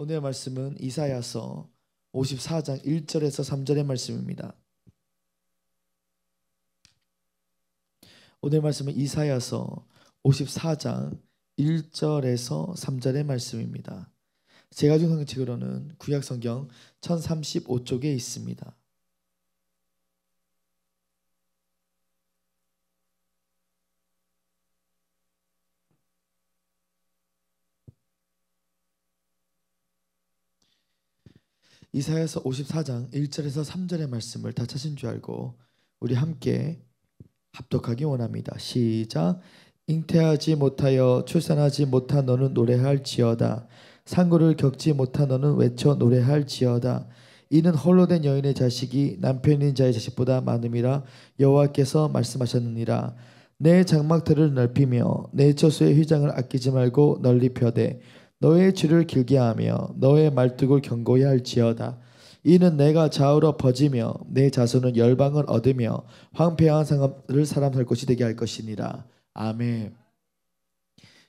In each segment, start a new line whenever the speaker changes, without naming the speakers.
오늘의 말씀은 이사야서 54장 1절에서 3절의 말씀입니다. 오늘 말씀은 이사야서 54장 1절에서 3절의 말씀입니다. 제가 준 성경책으로는 구약성경 1035쪽에 있습니다. 이사야서 54장 1절에서 3절의 말씀을 다 찾은 줄 알고 우리 함께 합독하기 원합니다. 시작. 잉태하지 못하여 출산하지 못한 너는 노래할지어다. 상구를 겪지 못한 너는 외쳐 노래할지어다. 이는 홀로 된 여인의 자식이 남편인 자의 자식보다 많음이라 여호와께서 말씀하셨느니라. 내 장막들을 넓히며 내 처수의 휘장을 아끼지 말고 널리 펴되 너의 줄을 길게 하며 너의 말뚝을 경고히 할지어다. 이는 내가 좌우로 퍼지며 내 자손은 열방을 얻으며 황폐한 상업을 사람 살 곳이 되게 할 것이니라. 아멘.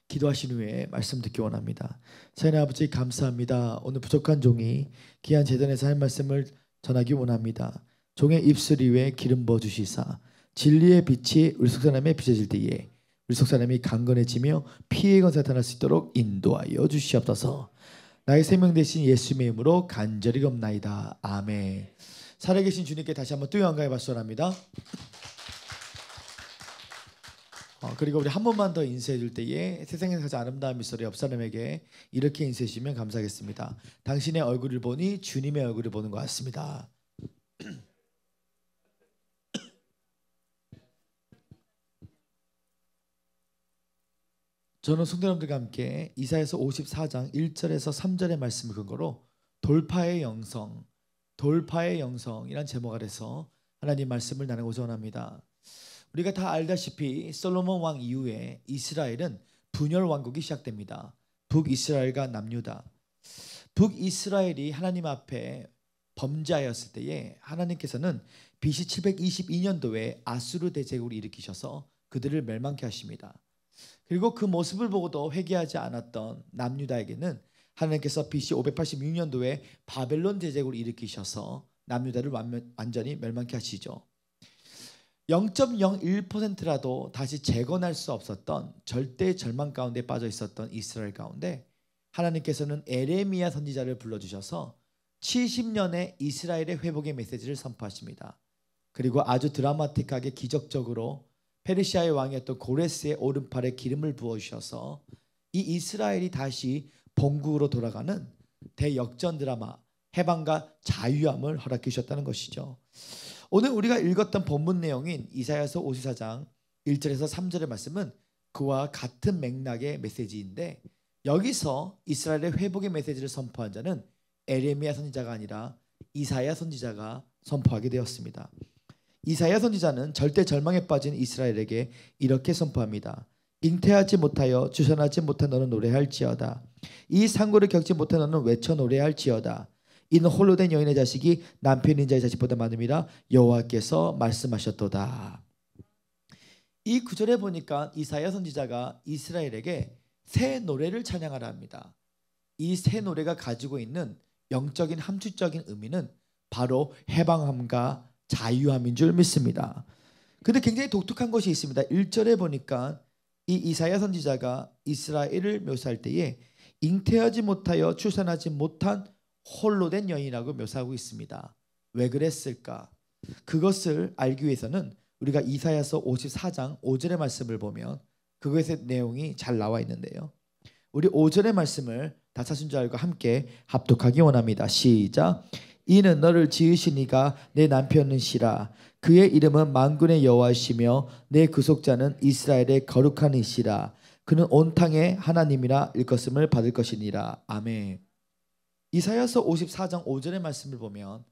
기도하신 후에 말씀 듣기 원합니다. 하나님 아버지 감사합니다. 오늘 부족한 종이 귀한 재단에서 할 말씀을 전하기 원합니다. 종의 입술 위에 기름 부어 주시사 진리의 빛이 우리 속사람에 비춰질 때에 우리 속 사람이 강건해지며 피해가 나타날 수 있도록 인도하여 주시옵소서. 나의 생명 대신 예수님의 이름으로 간절히 겁나이다. 아멘. 살아계신 주님께 다시 한번 뜨거운 감의 박수 합니다. 어, 그리고 우리 한 번만 더 인쇄해 줄 때에 세상에 가장 아름다운 미소를 옆 사람에게 이렇게 인쇄해 주시면 감사하겠습니다. 당신의 얼굴을 보니 주님의 얼굴을 보는 것 같습니다. 저는 성도님들과 함께 이사에서 54장 1절에서 3절의 말씀을 근거로 돌파의 영성, 돌파의 영성이란 제목 아래서 하나님 말씀을 나누고자 합니다. 우리가 다 알다시피 솔로몬 왕 이후에 이스라엘은 분열 왕국이 시작됩니다. 북이스라엘과 남유다. 북이스라엘이 하나님 앞에 범죄하였을 때에 하나님께서는 BC 722년도에 아수르 대제국을 일으키셔서 그들을 멸망케 하십니다. 그리고 그 모습을 보고도 회개하지 않았던 남유다에게는 하나님께서 BC 586년도에 바벨론 제국을 일으키셔서 남유다를 완전히 멸망케 하시죠. 0.01%라도 다시 재건할 수 없었던 절대 절망 가운데 빠져 있었던 이스라엘 가운데 하나님께서는 에레미야 선지자를 불러주셔서 70년의 이스라엘의 회복의 메시지를 선포하십니다. 그리고 아주 드라마틱하게 기적적으로 페르시아의 왕이었던 고레스의 오른팔에 기름을 부어주셔서 이 이스라엘이 다시 본국으로 돌아가는 대역전 드라마 해방과 자유함을 허락해 주셨다는 것이죠. 오늘 우리가 읽었던 본문 내용인 이사야서 54장 1절에서 3절의 말씀은 그와 같은 맥락의 메시지인데 여기서 이스라엘의 회복의 메시지를 선포한 자는 에레미야 선지자가 아니라 이사야 선지자가 선포하게 되었습니다. 이사야 선지자는 절대 절망에 빠진 이스라엘에게 이렇게 선포합니다. 잉태하지 못하여 주선하지 못한 너는 노래할지어다. 이 상고를 겪지 못한 너는 외쳐 노래할지어다. 이는 홀로 된 여인의 자식이 남편인 자의 자식보다 많음이라 여호와께서 말씀하셨도다. 이 구절에 보니까 이사야 선지자가 이스라엘에게 새 노래를 찬양하라 합니다. 이 새 노래가 가지고 있는 영적인 함축적인 의미는 바로 해방함과 자유함인 줄 믿습니다. 근데 굉장히 독특한 것이 있습니다. 1절에 보니까 이 이사야 선지자가 이스라엘을 묘사할 때에 잉태하지 못하여 출산하지 못한 홀로 된 여인이라고 묘사하고 있습니다. 왜 그랬을까? 그것을 알기 위해서는 우리가 이사야서 54장 5절의 말씀을 보면 그것의 내용이 잘 나와 있는데요. 우리 5절의 말씀을 다사순자알과 함께 합독하기 원합니다. 시작. 이는 너를 지으시니가내 남편이시라 그의 이름은 만군의 여호와시며 내 구속자는 이스라엘의 거룩한 이시라 그는 온 땅의 하나님이라 일것음을 받을 것이니라 아멘 이사야서 54장 5절의 말씀을 보면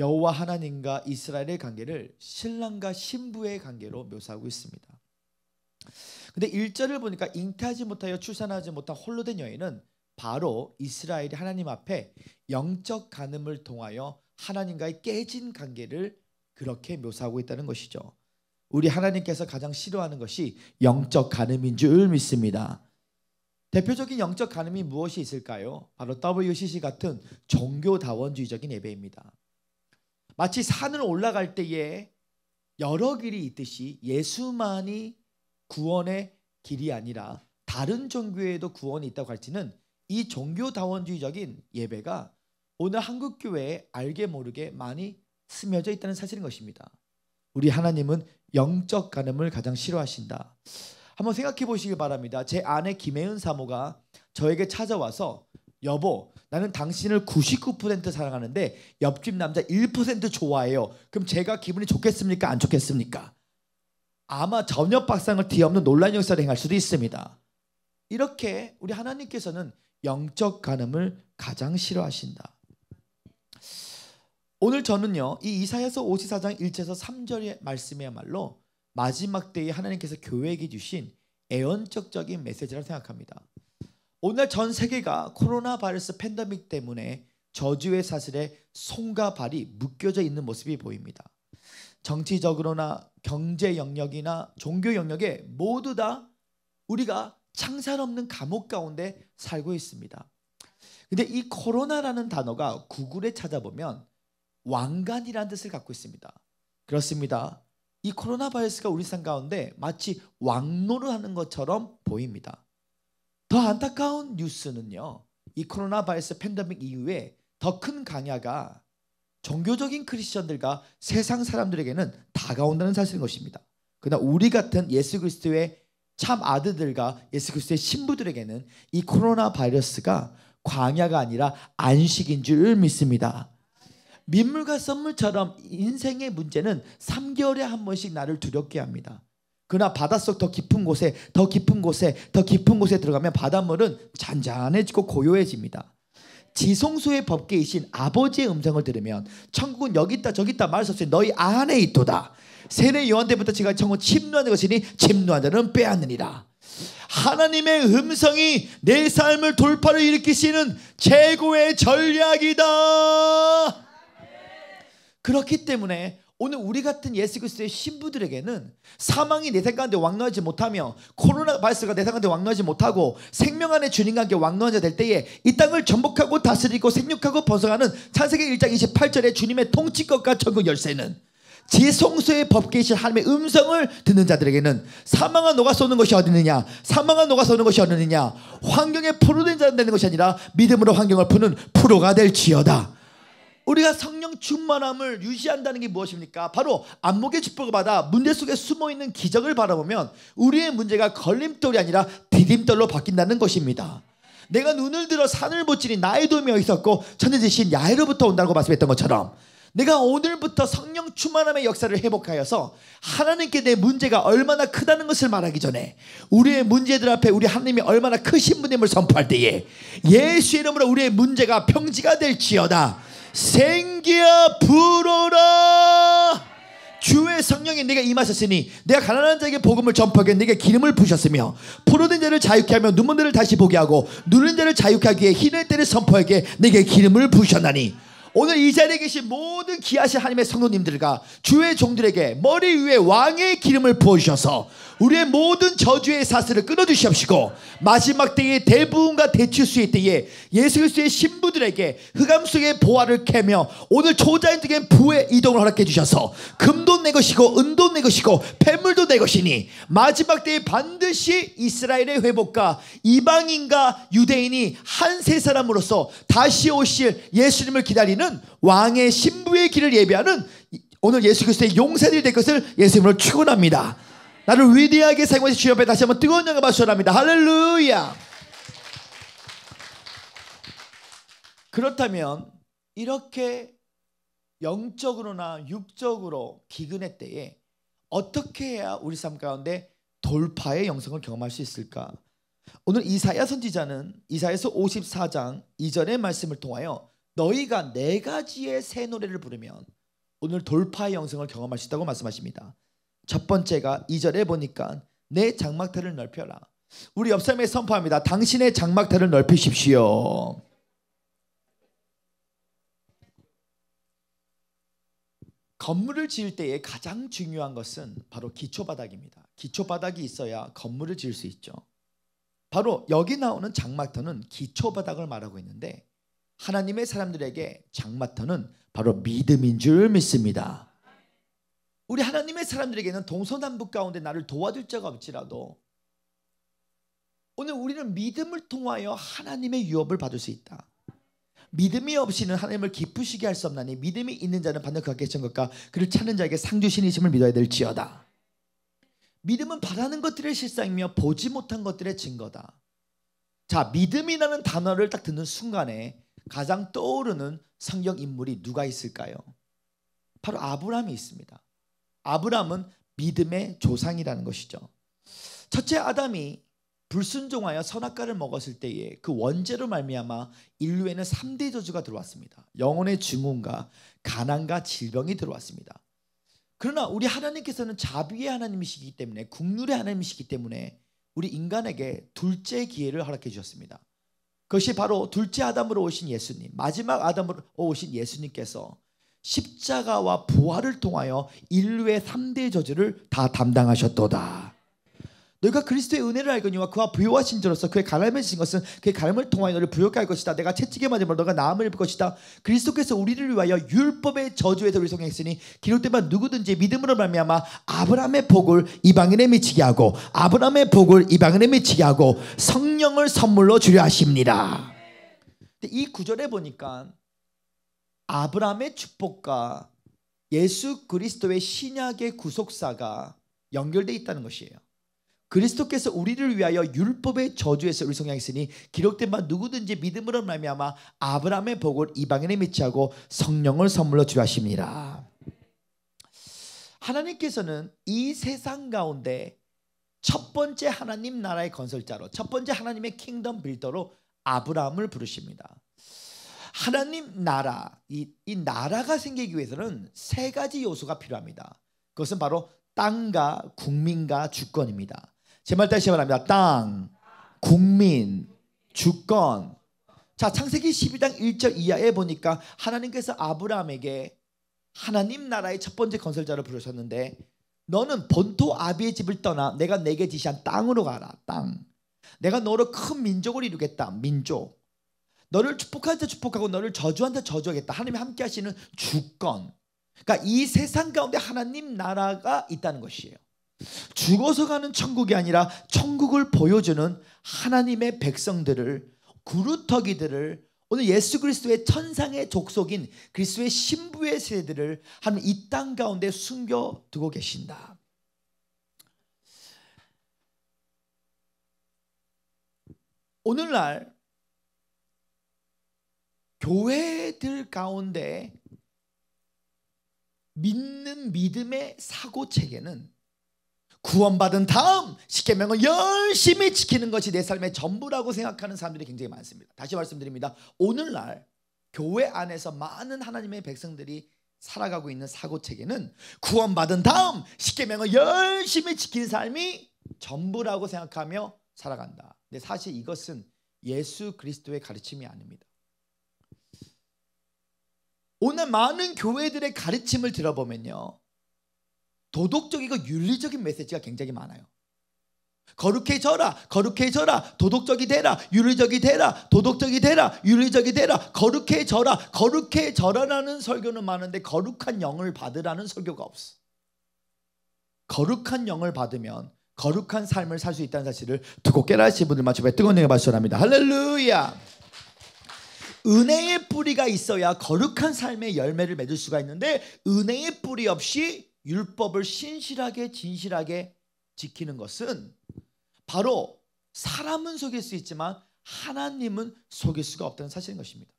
여호와 하나님과 이스라엘의 관계를 신랑과 신부의 관계로 묘사하고 있습니다. 근데 1절을 보니까 잉태하지 못하여 출산하지 못한 홀로 된 여인은 바로 이스라엘이 하나님 앞에 영적 간음을 통하여 하나님과의 깨진 관계를 그렇게 묘사하고 있다는 것이죠. 우리 하나님께서 가장 싫어하는 것이 영적 간음인 줄 믿습니다. 대표적인 영적 간음이 무엇이 있을까요? 바로 WCC 같은 종교다원주의적인 예배입니다. 마치 산을 올라갈 때에 여러 길이 있듯이 예수만이 구원의 길이 아니라 다른 종교에도 구원이 있다고 할지는 이 종교다원주의적인 예배가 오늘 한국 교회에 알게 모르게 많이 스며져 있다는 사실인 것입니다. 우리 하나님은 영적 가늠을 가장 싫어하신다. 한번 생각해 보시길 바랍니다. 제 아내 김혜은 사모가 저에게 찾아와서 여보, 나는 당신을 99% 사랑하는데 옆집 남자 1% 좋아해요. 그럼 제가 기분이 좋겠습니까? 안 좋겠습니까? 아마 전혀 박상을 뒤엎는 논란 역사를 행할 수도 있습니다. 이렇게 우리 하나님께서는 영적 가늠을 가장 싫어하신다. 오늘 저는요. 이 이사야서 54장 1절에서 3절의 말씀이야말로 마지막 때에 하나님께서 교회에게 주신 애언적적인 메시지라고 생각합니다. 오늘 전 세계가 코로나 바이러스 팬데믹 때문에 저주의 사슬에 손과 발이 묶여져 있는 모습이 보입니다. 정치적으로나 경제 영역이나 종교 영역에 모두 다 우리가 창살 없는 감옥 가운데 살고 있습니다. 근데 이 코로나라는 단어가 구글에 찾아보면 왕관이라는 뜻을 갖고 있습니다. 그렇습니다. 이 코로나 바이러스가 우리 삶 가운데 마치 왕노를 하는 것처럼 보입니다. 더 안타까운 뉴스는요. 이 코로나 바이러스 팬데믹 이후에 더 큰 강야가 종교적인 크리스천들과 세상 사람들에게는 다가온다는 사실인 것입니다. 그러나 우리 같은 예수 그리스도의 참 아들들과 예수 그리스도의 신부들에게는 이 코로나 바이러스가 광야가 아니라 안식인 줄 믿습니다. 민물과 썸물처럼 인생의 문제는 3개월에 한 번씩 나를 두렵게 합니다. 그러나 바닷속 더 깊은 곳에 더 깊은 곳에 더 깊은 곳에 들어가면 바닷물은 잔잔해지고 고요해집니다. 지성소의 법계이신 아버지의 음성을 들으면 천국은 여기 있다 저기 있다 말할 수 없이 너희 안에 있도다. 세례 요한 때부터 제가 천국 침노하는 것이니 침노한 는 빼앗느니라. 하나님의 음성이 내 삶을 돌파를 일으키시는 최고의 전략이다. 그렇기 때문에 오늘 우리 같은 예수 그리스도의 신부들에게는 사망이 내 생각한테 왕노하지 못하며 코로나 바이러스가 내 생각한테 왕노하지 못하고 생명 안에 주님과 함께 왕노하자 될 때에 이 땅을 전복하고 다스리고 생육하고 벗어하는찬세기 1장 28절에 주님의 통치권과 천국 열쇠는 지성소의 법계이신 하나님의 음성을 듣는 자들에게는 사망한 노가 쏘는 것이 어디느냐 사망한 노가 쏘는 것이 어디느냐 환경에 포로된 자는 되는 것이 아니라 믿음으로 환경을 푸는 프로가 될지어다 우리가 성령 충만함을 유지한다는 게 무엇입니까? 바로 안목의 축복을 받아 문제 속에 숨어 있는 기적을 바라보면 우리의 문제가 걸림돌이 아니라 디딤돌로 바뀐다는 것입니다. 내가 눈을 들어 산을 보치니 나의 도움이 있었고 천재 대신 야외로부터 온다고 말씀했던 것처럼 내가 오늘부터 성령 충만함의 역사를 회복하여서 하나님께 내 문제가 얼마나 크다는 것을 말하기 전에 우리의 문제들 앞에 우리 하나님이 얼마나 크신 분임을 선포할 때에 예수 이름으로 우리의 문제가 평지가 될지어다 생기야 불어라 주의 성령이 네가 임하셨으니 내가 가난한 자에게 복음을 전파하게 네가 기름을 부셨으며 포로된 자를 자유케 하며 눈먼 자를 다시 보게 하고 누른 자를 자유케 하기에 희는 때를 선포하게 네게 기름을 부셨나니 오늘 이 자리에 계신 모든 기하신 하나님의 성도님들과 주의 종들에게 머리 위에 왕의 기름을 부어주셔서 우리의 모든 저주의 사슬을 끊어주시옵시고 마지막 때에 대부분과 대출수의 때에 예수 그리스도의 신부들에게 흑암 속의 보화를 캐며 오늘 초자인들에게 부의 이동을 허락해 주셔서 금도 내 것이고 은도 내 것이고 폐물도 내 것이니 마지막 때에 반드시 이스라엘의 회복과 이방인과 유대인이 한세 사람으로서 다시 오실 예수님을 기다리는 왕의 신부의 길을 예배하는 오늘 예수 그리스도의 용사들이 될 것을 예수님으로 축원합니다. 나를 위대하게 사용하신 주님 에 다시 한번 뜨거운 영광 박수 전합니다. 할렐루야. 그렇다면 이렇게 영적으로나 육적으로 기근의 때에 어떻게 해야 우리 삶 가운데 돌파의 영성을 경험할 수 있을까? 오늘 이사야 선지자는 이사야서 54장 이전의 말씀을 통하여 너희가 네 가지의 새 노래를 부르면 오늘 돌파의 영성을 경험할 수 있다고 말씀하십니다. 첫 번째가 2절에 보니까 내장막들를 넓혀라. 우리 옆 사람에 선포합니다. 당신의 장막들를 넓히십시오. 건물을 지을 때에 가장 중요한 것은 바로 기초 바닥입니다. 기초 바닥이 있어야 건물을 지을 수 있죠. 바로 여기 나오는 장막터는 기초 바닥을 말하고 있는데 하나님의 사람들에게 장막터는 바로 믿음인 줄 믿습니다. 우리 하나님의 사람들에게는 동서남북 가운데 나를 도와줄 자가 없지라도 오늘 우리는 믿음을 통하여 하나님의 유업을 받을 수 있다. 믿음이 없이는 하나님을 기쁘시게 할 수 없나니 믿음이 있는 자는 반드시 그가 계신 것과 그를 찾는 자에게 상주신이심을 믿어야 될지어다. 믿음은 바라는 것들의 실상이며 보지 못한 것들의 증거다. 자, 믿음이라는 단어를 딱 듣는 순간에 가장 떠오르는 성경 인물이 누가 있을까요? 바로 아브라함이 있습니다. 아브라함은 믿음의 조상이라는 것이죠. 첫째 아담이 불순종하여 선악과를 먹었을 때에 그 원죄로 말미암아 인류에는 3대 저주가 들어왔습니다. 영혼의 증후과 가난과 질병이 들어왔습니다. 그러나 우리 하나님께서는 자비의 하나님이시기 때문에 국률의 하나님이시기 때문에 우리 인간에게 둘째 기회를 허락해 주셨습니다. 그것이 바로 둘째 아담으로 오신 예수님, 마지막 아담으로 오신 예수님께서 십자가와 부활을 통하여 인류의 3대 저주를 다 담당하셨도다. 너희가 그리스도의 은혜를 알거니와 그와 부여하신 자로서 그의 가라매신 것은 그의 가름을 통하여 너를 부욕케 할 것이다. 내가 채찍에 맞으면 너가 나음을 입을 것이다. 그리스도께서 우리를 위하여 율법의 저주에서 우 성했으니 기록되면 누구든지 믿음으로 말미암아 아브라함의 복을 이방인에 미치게 하고 아브라함의 복을 이방인에 미치게 하고 성령을 선물로 주려 하십니다. 이 구절에 보니까 아브라함의 축복과 예수 그리스도의 신약의 구속사가 연결되어 있다는 것이에요. 그리스도께서 우리를 위하여 율법의 저주에서 우리 성향했으니 기록된 바 누구든지 믿음으로 말미암아 아브라함의 복을 이방인에 미치하고 성령을 선물로 주하십니다. 하나님께서는 이 세상 가운데 첫 번째 하나님 나라의 건설자로 첫 번째 하나님의 킹덤 빌더로 아브라함을 부르십니다. 하나님 나라 이, 이 나라가 생기기 위해서는 세 가지 요소가 필요합니다. 그것은 바로 땅과 국민과 주권입니다. 제 말 다시 말합니다. 땅, 국민, 주권. 자, 창세기 12장 1절 이하에 보니까 하나님께서 아브라함에게 하나님 나라의 첫 번째 건설자로 부르셨는데 너는 본토 아비의 집을 떠나 내가 내게 지시한 땅으로 가라. 땅. 내가 너로 큰 민족을 이루겠다. 민족. 너를 축복할 때 축복하고 너를 저주한때 저주하겠다. 하나님이 함께 하시는 주권. 그러니까 이 세상 가운데 하나님 나라가 있다는 것이에요. 죽어서 가는 천국이 아니라 천국을 보여주는 하나님의 백성들을 구루터기들을 오늘 예수 그리스도의 천상의 족속인 그리스도의 신부의 세대들을 하이땅 가운데 숨겨 두고 계신다. 오늘날 교회들 가운데 믿는 믿음의 사고 체계는 구원받은 다음 십계명을 열심히 지키는 것이 내 삶의 전부라고 생각하는 사람들이 굉장히 많습니다. 다시 말씀드립니다. 오늘날 교회 안에서 많은 하나님의 백성들이 살아가고 있는 사고 체계는 구원받은 다음 십계명을 열심히 지킨 삶이 전부라고 생각하며 살아간다. 근데 사실 이것은 예수 그리스도의 가르침이 아닙니다. 오늘 많은 교회들의 가르침을 들어보면요. 도덕적이고 윤리적인 메시지가 굉장히 많아요. 거룩해져라, 거룩해져라, 도덕적이 되라, 윤리적이 되라, 도덕적이 되라, 윤리적이 되라, 거룩해져라, 거룩해져라라는 설교는 많은데 거룩한 영을 받으라는 설교가 없어. 거룩한 영을 받으면 거룩한 삶을 살 수 있다는 사실을 두고 깨달신 분들 마주 뜨거운 영에 박수 합니다. 할렐루야! 은혜의 뿌리가 있어야 거룩한 삶의 열매를 맺을 수가 있는데 은혜의 뿌리 없이 율법을 신실하게 진실하게 지키는 것은 바로 사람은 속일 수 있지만 하나님은 속일 수가 없다는 사실인 것입니다.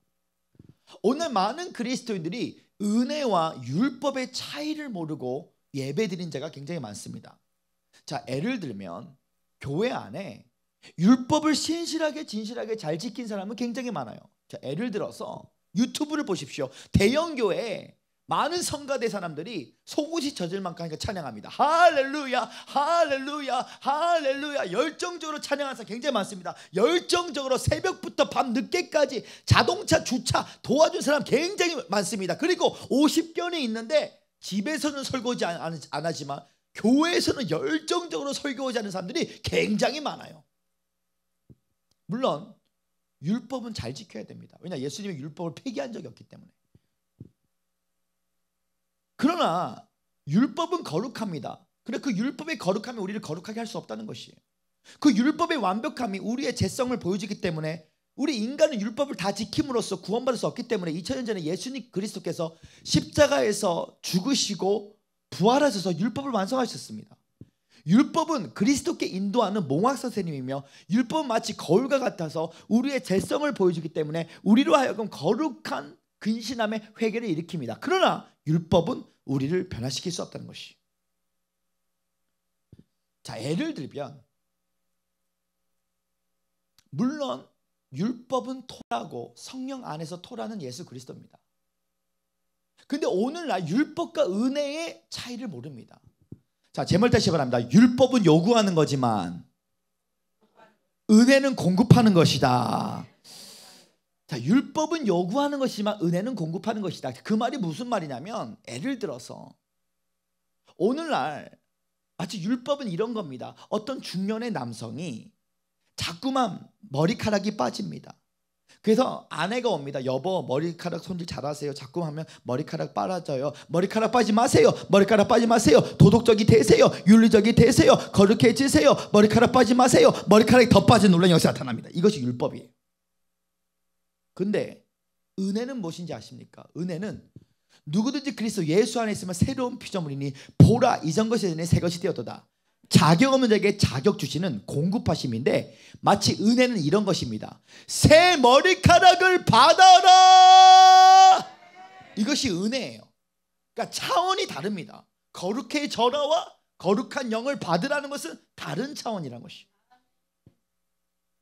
오늘 많은 그리스도인들이 은혜와 율법의 차이를 모르고 예배드린 자가 굉장히 많습니다. 자, 예를 들면 교회 안에 율법을 신실하게 진실하게 잘 지킨 사람은 굉장히 많아요. 자, 예를 들어서 유튜브를 보십시오. 대형 교회에 많은 성가대 사람들이 속옷이 젖을 만큼 하니까 찬양합니다. 할렐루야, 할렐루야, 할렐루야. 열정적으로 찬양하는 사람 굉장히 많습니다. 열정적으로 새벽부터 밤 늦게까지 자동차 주차 도와준 사람 굉장히 많습니다. 그리고 50견이 있는데 집에서는 설거지 안, 안 하지만 교회에서는 열정적으로 설교하지 않는 사람들이 굉장히 많아요. 물론 율법은 잘 지켜야 됩니다. 왜냐 예수님이 율법을 폐기한 적이 없기 때문에. 그러나 율법은 거룩합니다. 그래 그 율법의 거룩함이 우리를 거룩하게 할 수 없다는 것이에요. 그 율법의 완벽함이 우리의 죄성을 보여주기 때문에 우리 인간은 율법을 다 지킴으로써 구원받을 수 없기 때문에 2000년 전에 예수님 그리스도께서 십자가에서 죽으시고 부활하셔서 율법을 완성하셨습니다. 율법은 그리스도께 인도하는 몽학 선생님이며 율법은 마치 거울과 같아서 우리의 죄성을 보여주기 때문에 우리로 하여금 거룩한 근신함의 회개를 일으킵니다. 그러나 율법은 우리를 변화시킬 수 없다는 것이. 자, 예를 들면 물론 율법은 토라고 성령 안에서 토라는 예수 그리스도입니다. 근데 오늘날 율법과 은혜의 차이를 모릅니다. 자, 제물대식을 합니다. 율법은 요구하는 거지만 은혜는 공급하는 것이다. 자, 율법은 요구하는 것이지만 은혜는 공급하는 것이다. 그 말이 무슨 말이냐면 예를 들어서 오늘날 마치 율법은 이런 겁니다. 어떤 중년의 남성이 자꾸만 머리카락이 빠집니다. 그래서 아내가 옵니다. 여보 머리카락 손질 잘하세요. 자꾸 하면 머리카락 빨아져요. 머리카락 빠지 마세요. 머리카락 빠지 마세요. 도덕적이 되세요. 윤리적이 되세요. 거룩해지세요. 머리카락 빠지 마세요. 머리카락이 더 빠진 논란이 여기서 나타납니다. 이것이 율법이에요. 근데 은혜는 무엇인지 아십니까? 은혜는 누구든지 그리스도 예수 안에 있으면 새로운 피조물이니 보라 이전 것이 전에 새 것이 되었도다. 자격 없는 자에게 자격 주시는 공급하심인데 마치 은혜는 이런 것입니다. 새 머리카락을 받아라. 이것이 은혜예요. 그러니까 차원이 다릅니다. 거룩해 전화와 거룩한 영을 받으라는 것은 다른 차원이라는 것이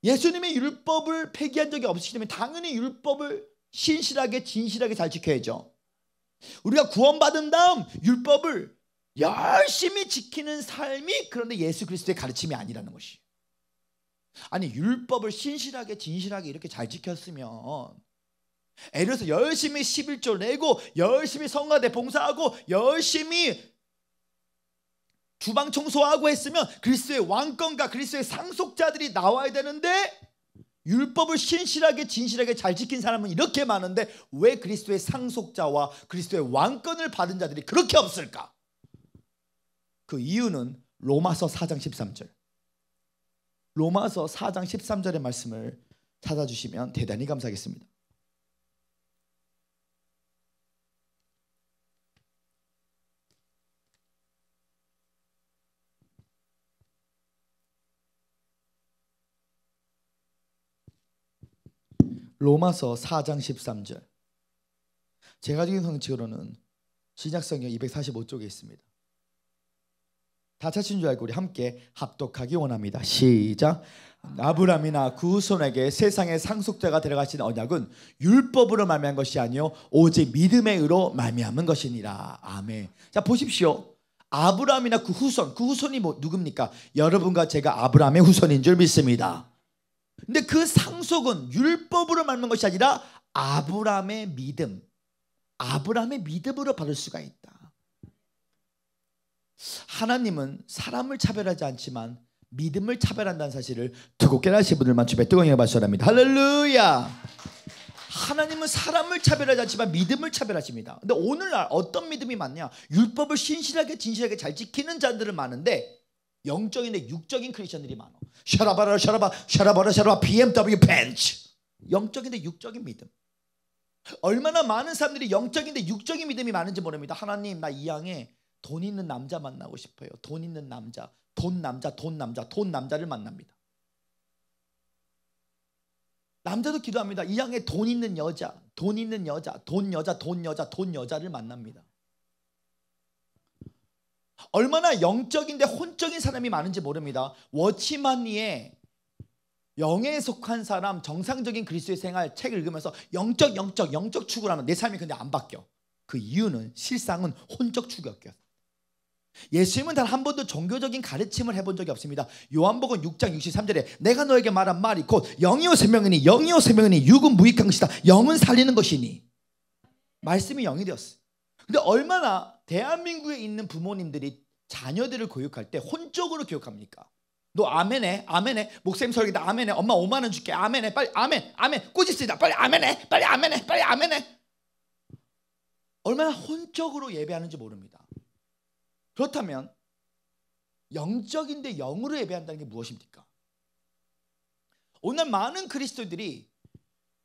예수님의 율법을 폐기한 적이 없으시기 때 당연히 율법을 신실하게 진실하게 잘 지켜야죠. 우리가 구원받은 다음 율법을 열심히 지키는 삶이 그런데 예수 그리스도의 가르침이 아니라는 것이. 아니 율법을 신실하게 진실하게 이렇게 잘 지켰으면 예를 들어서 열심히 11조 내고 열심히 성가대 봉사하고 열심히 주방 청소하고 했으면 그리스도의 왕권과 그리스도의 상속자들이 나와야 되는데 율법을 신실하게 진실하게 잘 지킨 사람은 이렇게 많은데 왜 그리스도의 상속자와 그리스도의 왕권을 받은 자들이 그렇게 없을까? 그 이유는 로마서 4장 13절. 로마서 4장 13절의 말씀을 찾아주시면 대단히 감사하겠습니다. 로마서 4장 13절. 제가 지금 성경으로는 신약성경 245쪽에 있습니다. 다자은줄 알고 우리 함께 합독하기 원합니다. 시작. 아브라함이나 그 후손에게 세상의 상속자가 들어가신 언약은 율법으로 말미암은 것이 아니요 오직 믿음의 의로 말미암은 것이니라. 아멘. 자 보십시오. 아브라함이나 그 후손, 그 후손이 뭐 누굽니까? 여러분과 제가 아브라함의 후손인 줄 믿습니다. 근데 그 상속은 율법으로 말미암은 것이 아니라 아브라함의 믿음, 아브라함의 믿음으로 받을 수가 있다. 하나님은 사람을 차별하지 않지만 믿음을 차별한다는 사실을 두고 깨달으신 분들만 주에 뜨거운 박수 바랍니다. 할렐루야! 하나님은 사람을 차별하지 않지만 믿음을 차별하십니다. 근데 오늘날 어떤 믿음이 많냐? 율법을 신실하게 진실하게 잘 지키는 자들은 많은데 영적인데 육적인 크리스천들이 많아. 샤라바라 샤라바 샤라바라 샤라바 BMW 벤츠. 영적인데 육적인 믿음. 얼마나 많은 사람들이 영적인데 육적인 믿음이 많은지 모릅니다. 하나님 나 이양에 돈 있는 남자 만나고 싶어요. 돈 있는 남자, 돈 남자, 돈 남자, 돈 남자를 만납니다. 남자도 기도합니다. 이 양의 돈 있는 여자, 돈 있는 여자, 돈 여자, 돈 여자, 돈 여자를 만납니다. 얼마나 영적인데 혼적인 사람이 많은지 모릅니다. 워치만니의 영에 속한 사람 정상적인 그리스도의 생활 책을 읽으면서 영적 영적 영적 축을 하면 내 삶이 근데 안 바뀌어. 그 이유는 실상은 혼적 축이었어요. 예수님은 단 한 번도 종교적인 가르침을 해본 적이 없습니다. 요한복음 6장 63절에 내가 너에게 말한 말이 곧 영이요 생명이니 영이요 생명이니 육은 무익한 것이다. 영은 살리는 것이니 말씀이 영이 되었어. 근데 얼마나 대한민국에 있는 부모님들이 자녀들을 교육할 때 혼적으로 교육합니까? 너 아멘해 아멘해 목사님 설교다 아멘해 엄마 5만 원 줄게 아멘해 빨리 아멘 아멘 꼬집쓰다 빨리 아멘해 빨리 아멘해 빨리 아멘해 얼마나 혼적으로 예배하는지 모릅니다. 그렇다면 영적인데 영으로 예배한다는 게 무엇입니까? 오늘 많은 그리스도들이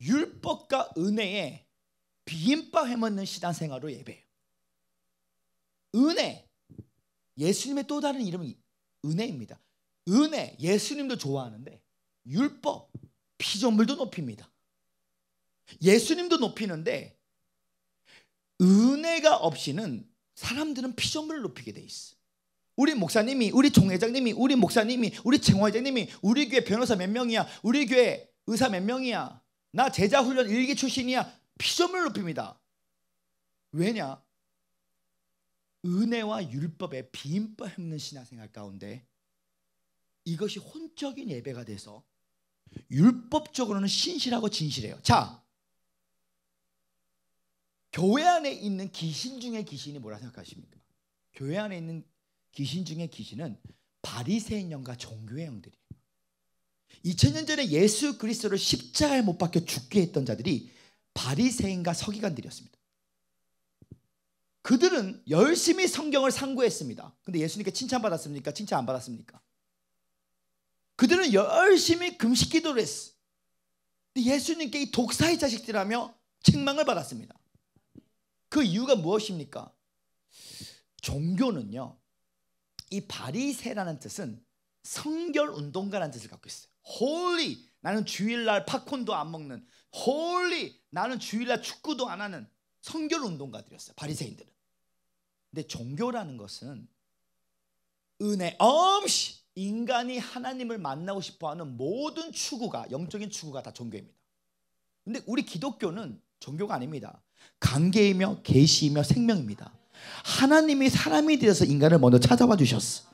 율법과 은혜에 비빔밥 해먹는 신앙생활로 예배해요. 은혜, 예수님의 또 다른 이름은 은혜입니다. 은혜, 예수님도 좋아하는데 율법, 피조물도 높입니다. 예수님도 높이는데 은혜가 없이는 사람들은 피조물을 높이게 돼 있어. 우리 목사님이, 우리 총회장님이, 우리 목사님이, 우리 정회장님이, 우리 교회 변호사 몇 명이야, 우리 교회 의사 몇 명이야, 나 제자 훈련 일기 출신이야, 피조물을 높입니다. 왜냐? 은혜와 율법의 비인법 없는 신앙생활 가운데 이것이 혼적인 예배가 돼서 율법적으로는 신실하고 진실해요. 자, 교회 안에 있는 귀신 중에 귀신이 뭐라 생각하십니까? 교회 안에 있는 귀신 중에 귀신은 바리새인 영과 종교의 영들이 2000년 전에 예수 그리스도를 십자에못 박혀 죽게 했던 자들이 바리새인과 서기관들이었습니다. 그들은 열심히 성경을 상고했습니다. 근데 예수님께 칭찬받았습니까? 칭찬 안 받았습니까? 그들은 열심히 금식 기도를 했어. 근데 예수님께 이 독사의 자식들하며 책망을 받았습니다. 그 이유가 무엇입니까? 종교는요. 이 바리새라는 뜻은 성결 운동가라는 뜻을 갖고 있어요. 홀리 나는 주일날 팝콘도 안 먹는 홀리 나는 주일날 축구도 안 하는 성결 운동가들이었어요. 바리새인들은. 근데 종교라는 것은 은혜 엄시 인간이 하나님을 만나고 싶어하는 모든 추구가 영적인 추구가 다 종교입니다. 근데 우리 기독교는 종교가 아닙니다. 관계이며 계시이며 생명입니다. 하나님이 사람이 되어서 인간을 먼저 찾아와 주셨어.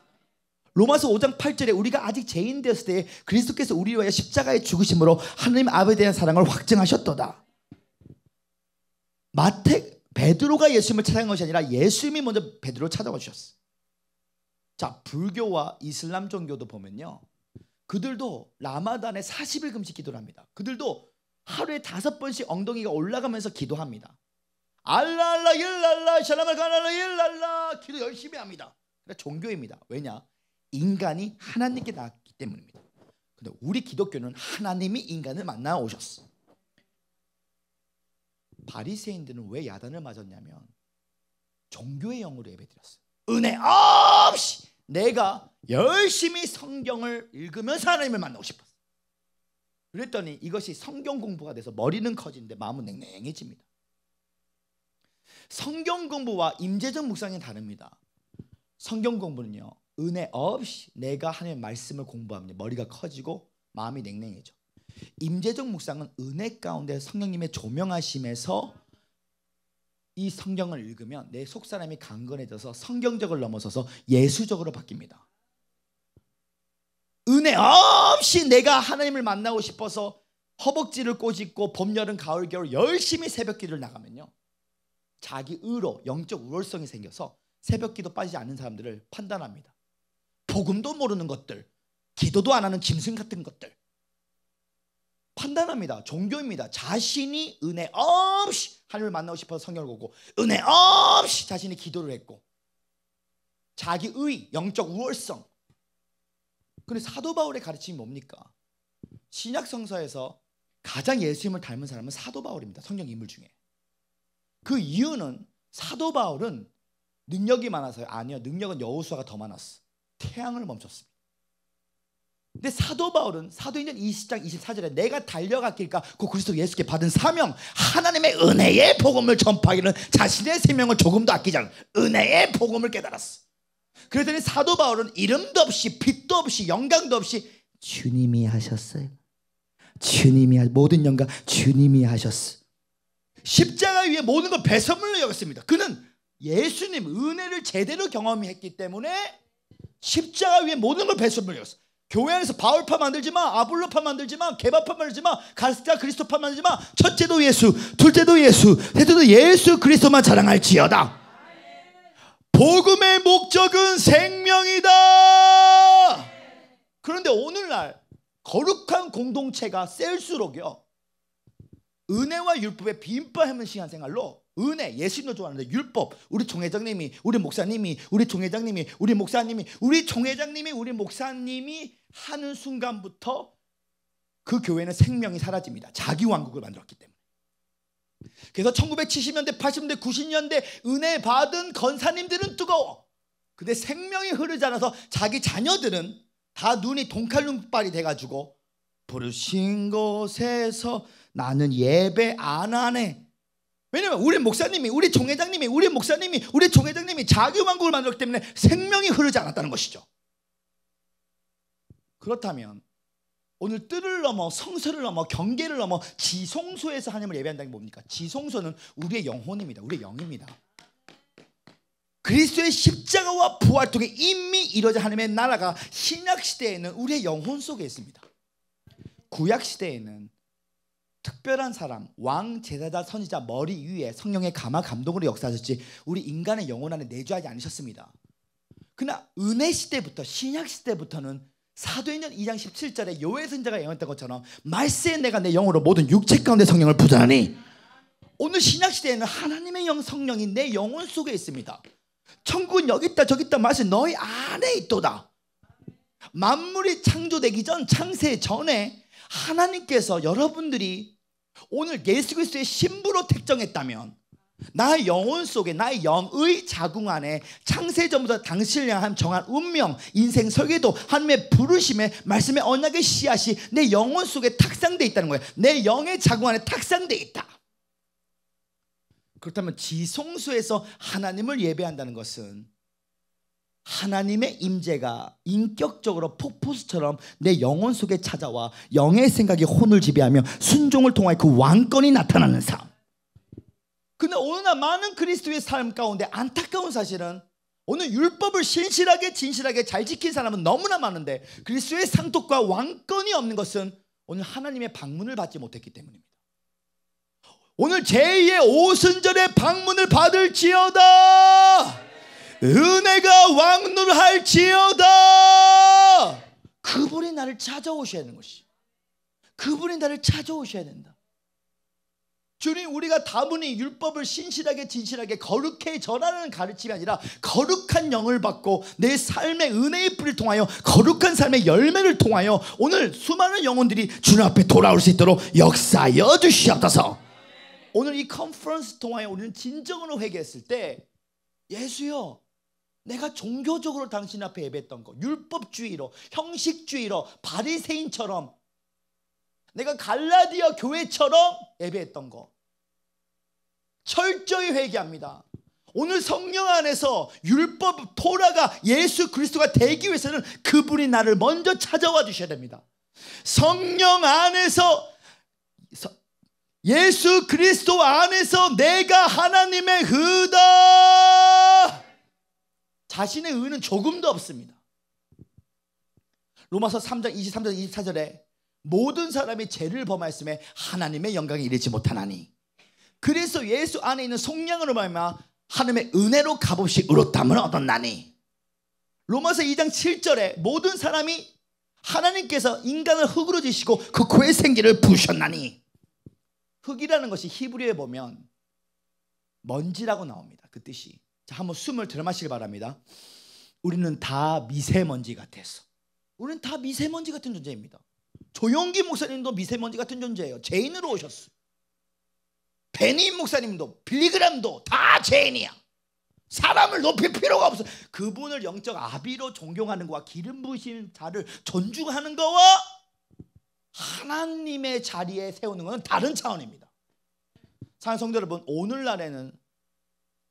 로마서 5장 8절에 우리가 아직 죄인 되었을 때 그리스도께서 우리를 십자가에 죽으심으로 하나님 아버에 대한 사랑을 확증하셨도다. 마태 베드로가 예수님을 찾아간 것이 아니라 예수님이 먼저 베드로를 찾아와 주셨어. 자, 불교와 이슬람 종교도 보면요. 그들도 라마단에 40일 금식 기도를 합니다. 그들도 하루에 다섯 번씩 엉덩이가 올라가면서 기도합니다. 알랄라 일랄라 샬라말 가랄라 일랄라 기도 열심히 합니다. 그러니까 종교입니다. 왜냐? 인간이 하나님께 나왔기 때문입니다. 근데 우리 기독교는 하나님이 인간을 만나 오셨어. 바리새인들은 왜 야단을 맞았냐면 종교의 영으로 예배드렸어. 은혜 없이 내가 열심히 성경을 읽으면서 하나님을 만나고 싶었어. 그랬더니 이것이 성경 공부가 돼서 머리는 커지는데 마음은 냉랭해집니다. 성경 공부와 임재적 묵상이 다릅니다. 성경 공부는요. 은혜 없이 내가 하나님의 말씀을 공부하면 머리가 커지고 마음이 냉랭해져. 임재적 묵상은 은혜 가운데 성령님의 조명하심에서 이 성경을 읽으면 내 속사람이 강건해져서 성경적을 넘어서서 예수적으로 바뀝니다. 은혜 없이 내가 하나님을 만나고 싶어서 허벅지를 꼬집고 봄, 여름, 가을, 겨울 열심히 새벽 기도를 나가면요. 자기 의로 영적 우월성이 생겨서 새벽기도 빠지지 않는 사람들을 판단합니다. 복음도 모르는 것들, 기도도 안 하는 짐승 같은 것들 판단합니다. 종교입니다. 자신이 은혜 없이 하늘을 만나고 싶어서 성경을 보고 은혜 없이 자신이 기도를 했고 자기 의, 영적 우월성. 근데 사도 바울의 가르침이 뭡니까? 신약 성서에서 가장 예수님을 닮은 사람은 사도 바울입니다. 성경 인물 중에. 그 이유는 사도 바울은 능력이 많아서요. 아니요. 능력은 여호수아가 더 많았어. 태양을 멈췄습니다. 근데 사도 바울은 사도행전 20장 24절에 내가 달려갔길까 그 그리스도 예수께 받은 사명 하나님의 은혜의 복음을 전파하기는 자신의 생명을 조금도 아끼지 않은 은혜의 복음을 깨달았어. 그랬더니 사도 바울은 이름도 없이 빛도 없이 영광도 없이 주님이 하셨어요. 주님이 모든 영광 주님이 하셨어. 십자가 위에 모든 걸 배선물로 여겼습니다. 그는 예수님 은혜를 제대로 경험했기 때문에 십자가 위에 모든 걸 배선물로 여겼어. 교회 안에서 바울파 만들지 마, 아볼로파 만들지 마, 개바파 만들지 마, 가스타 그리스도파 만들지 마. 첫째도 예수, 둘째도 예수, 셋째도 예수 그리스도만 자랑할지어다. 복음의 목적은 생명이다. 그런데 오늘날 거룩한 공동체가 셀수록요 은혜와 율법의 빈바 헤문 시간 생활로 은혜 예수님도 좋아하는데 율법 우리 총회장님이 우리 목사님이 우리 총회장님이 우리 목사님이 우리 총회장님이 우리 목사님이 하는 순간부터 그 교회는 생명이 사라집니다. 자기 왕국을 만들었기 때문에. 그래서 1970년대, 80년대, 90년대 은혜 받은 건사님들은 뜨거워. 근데 생명이 흐르지 않아서 자기 자녀들은 다 눈이 동칼눈발이 돼가지고 부르신 곳에서 나는 예배 안 하네. 왜냐면 우리 목사님이 우리 종회장님이 우리 목사님이 우리 종회장님이자교만국을 만들었기 때문에 생명이 흐르지 않았다는 것이죠. 그렇다면 오늘 뜰을 넘어 성서를 넘어 경계를 넘어 지성소에서 하나님을 예배한다는 게 뭡니까? 지성소는 우리의 영혼입니다. 우리의 영입니다. 그리스도의 십자가와 부활 통해 이미 이루어진 하나님의 나라가 신약 시대에는 우리의 영혼 속에 있습니다. 구약 시대에는 특별한 사람, 왕, 제사자, 선지자 머리 위에 성령의 감화 감동으로 역사하셨지 우리 인간의 영혼 안에 내주하지 않으셨습니다. 그러나 은혜 시대부터 신약 시대부터는 사도행전 2장 17절에 여호 선자가 예언했던 것처럼 말세에 내가 내 영으로 모든 육체 가운데 성령을 부단하니 오늘 신약 시대에는 하나님의 영 성령이 내 영혼 속에 있습니다. 천국은 여기 있다 저기 있다 말씀 너희 안에 있도다. 만물이 창조되기 전 창세 전에 하나님께서 여러분들이 오늘 예수 그리스도의 신부로 택정했다면 나의 영혼 속에 나의 영의 자궁 안에 창세전부터 당신을 향한 정한 운명, 인생 설계도, 하나님의 부르심에 말씀의 언약의 씨앗이 내 영혼 속에 탁상돼 있다는 거예요. 내 영의 자궁 안에 탁상돼 있다. 그렇다면 지성소에서 하나님을 예배한다는 것은 하나님의 임재가 인격적으로 폭포수처럼 내 영혼 속에 찾아와 영의 생각이 혼을 지배하며 순종을 통하여 그 왕권이 나타나는 삶. 근데 어느 날 많은 그리스도의 삶 가운데 안타까운 사실은 오늘 율법을 신실하게 진실하게 잘 지킨 사람은 너무나 많은데 그리스도의 상속과 왕권이 없는 것은 오늘 하나님의 방문을 받지 못했기 때문입니다. 오늘 제2의 오순절의 방문을 받을지어다. 은혜가 왕눈할지어다. 그분이 나를 찾아오셔야 하는 것이. 그분이 나를 찾아오셔야 된다. 주님 우리가 다문이 율법을 신실하게 진실하게 거룩해 전하는 가르침이 아니라 거룩한 영을 받고 내 삶의 은혜의 뿌리를 통하여 거룩한 삶의 열매를 통하여 오늘 수많은 영혼들이 주님 앞에 돌아올 수 있도록 역사여 주시옵소서 오늘 이 컨퍼런스 통하여 우리는 진정으로 회개했을 때 예수여 내가 종교적으로 당신 앞에 예배했던 거 율법주의로 형식주의로 바리새인처럼 내가 갈라디아 교회처럼 예배했던 거 철저히 회개합니다. 오늘 성령 안에서 율법 토라가 예수 그리스도가 되기 위해서는 그분이 나를 먼저 찾아와 주셔야 됩니다. 성령 안에서 예수 그리스도 안에서 내가 하나님의 흐다 그 자신의 의는 조금도 없습니다. 로마서 3장 23절 24절에 모든 사람이 죄를 범하였음에 하나님의 영광에 이르지 못하나니 그래서 예수 안에 있는 속량으로 말미암아 하나님의 은혜로 값없이 의롭다을 얻었나니 로마서 2장 7절에 모든 사람이 하나님께서 인간을 흙으로 지시고 그 고의 생기를 부으셨나니 흙이라는 것이 히브리에 보면 먼지라고 나옵니다. 그 뜻이 자, 한번 숨을 들어마시기 바랍니다. 우리는 다 미세먼지 같아서. 우리는 다 미세먼지 같은 존재입니다. 조용기 목사님도 미세먼지 같은 존재예요. 죄인으로 오셨어요. 베니 목사님도 빌리그램도다 죄인이야. 사람을 높일 필요가 없어. 그분을 영적 아비로 존경하는 것과 기름 부신 자를 존중하는 것과 하나님의 자리에 세우는 것은 다른 차원입니다. 사랑 성도 여러분, 오늘날에는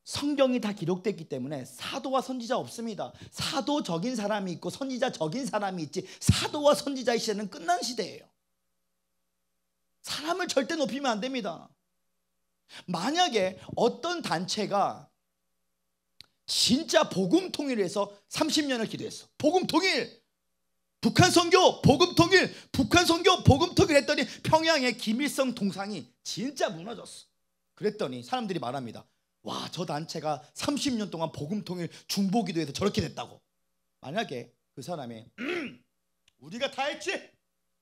성경이 다 기록됐기 때문에 사도와 선지자 없습니다. 사도적인 사람이 있고 선지자적인 사람이 있지 사도와 선지자의 시대는 끝난 시대예요. 사람을 절대 높이면 안 됩니다. 만약에 어떤 단체가 진짜 복음 통일을 해서 30년을 기도했어. 복음 통일! 북한 선교 복음 통일! 북한 선교 복음 통일 했더니 평양의 김일성 동상이 진짜 무너졌어. 그랬더니 사람들이 말합니다. 와, 저 단체가 30년 동안 복음 통일 중보 기도해서 저렇게 됐다고. 만약에 그 사람이 음, 우리가 다 했지.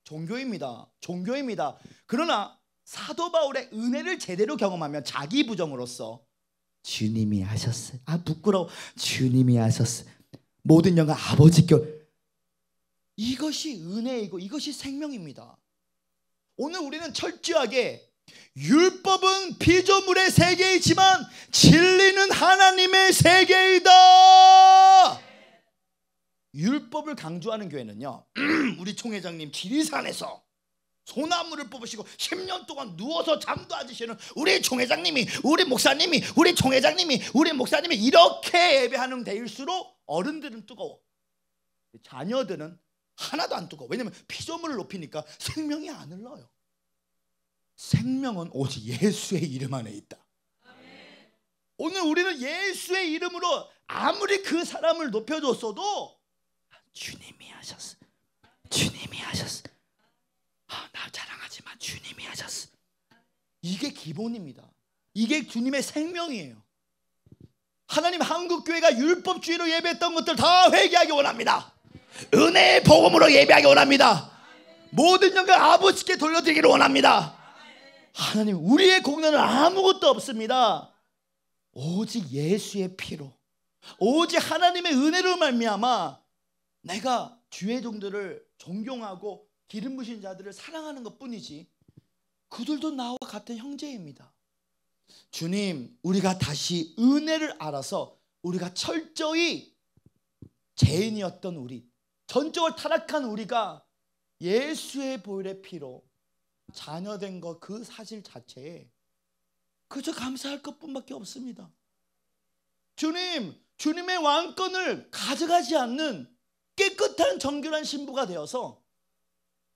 종교입니다. 종교입니다. 그러나 사도 바울의 은혜를 제대로 경험하면 자기 부정으로서 주님이 하셨어. 아 부끄러워. 주님이 하셨어. 모든 영광 아버지께 이것이 은혜이고 이것이 생명입니다. 오늘 우리는 철저하게 율법은 피조물의 세계이지만 진리는 하나님의 세계이다. 율법을 강조하는 교회는요. 우리 총회장님 지리산에서 소나무를 뽑으시고 10년 동안 누워서 잠도 안 드시는 우리 총회장님이 우리 목사님이 우리 총회장님이 우리 목사님이 이렇게 예배하는 데일수록 어른들은 뜨거워. 자녀들은 하나도 안 뜨거워. 왜냐면 피조물을 높이니까 생명이 안 흘러요. 생명은 오직 예수의 이름 안에 있다. 오늘 우리는 예수의 이름으로 아무리 그 사람을 높여줬어도 주님이 하셨어. 주님이 하셨어. 아, 나 자랑하지만 주님이 하셨어. 이게 기본입니다. 이게 주님의 생명이에요. 하나님 한국교회가 율법주의로 예배했던 것들 다 회개하기 원합니다. 은혜의 복음으로 예배하기 원합니다. 모든 영광 아버지께 돌려드리기를 원합니다. 하나님 우리의 공로는 아무것도 없습니다. 오직 예수의 피로 오직 하나님의 은혜로 말미암아 내가 주의 종들을 존경하고 기름 부신 자들을 사랑하는 것뿐이지 그들도 나와 같은 형제입니다. 주님, 우리가 다시 은혜를 알아서 우리가 철저히 죄인이었던 우리, 전적으 타락한 우리가 예수의 보혈의 피로 자녀된 것 그 사실 자체에 그저 감사할 것뿐밖에 없습니다. 주님, 주님의 왕권을 가져가지 않는 깨끗한 정결한 신부가 되어서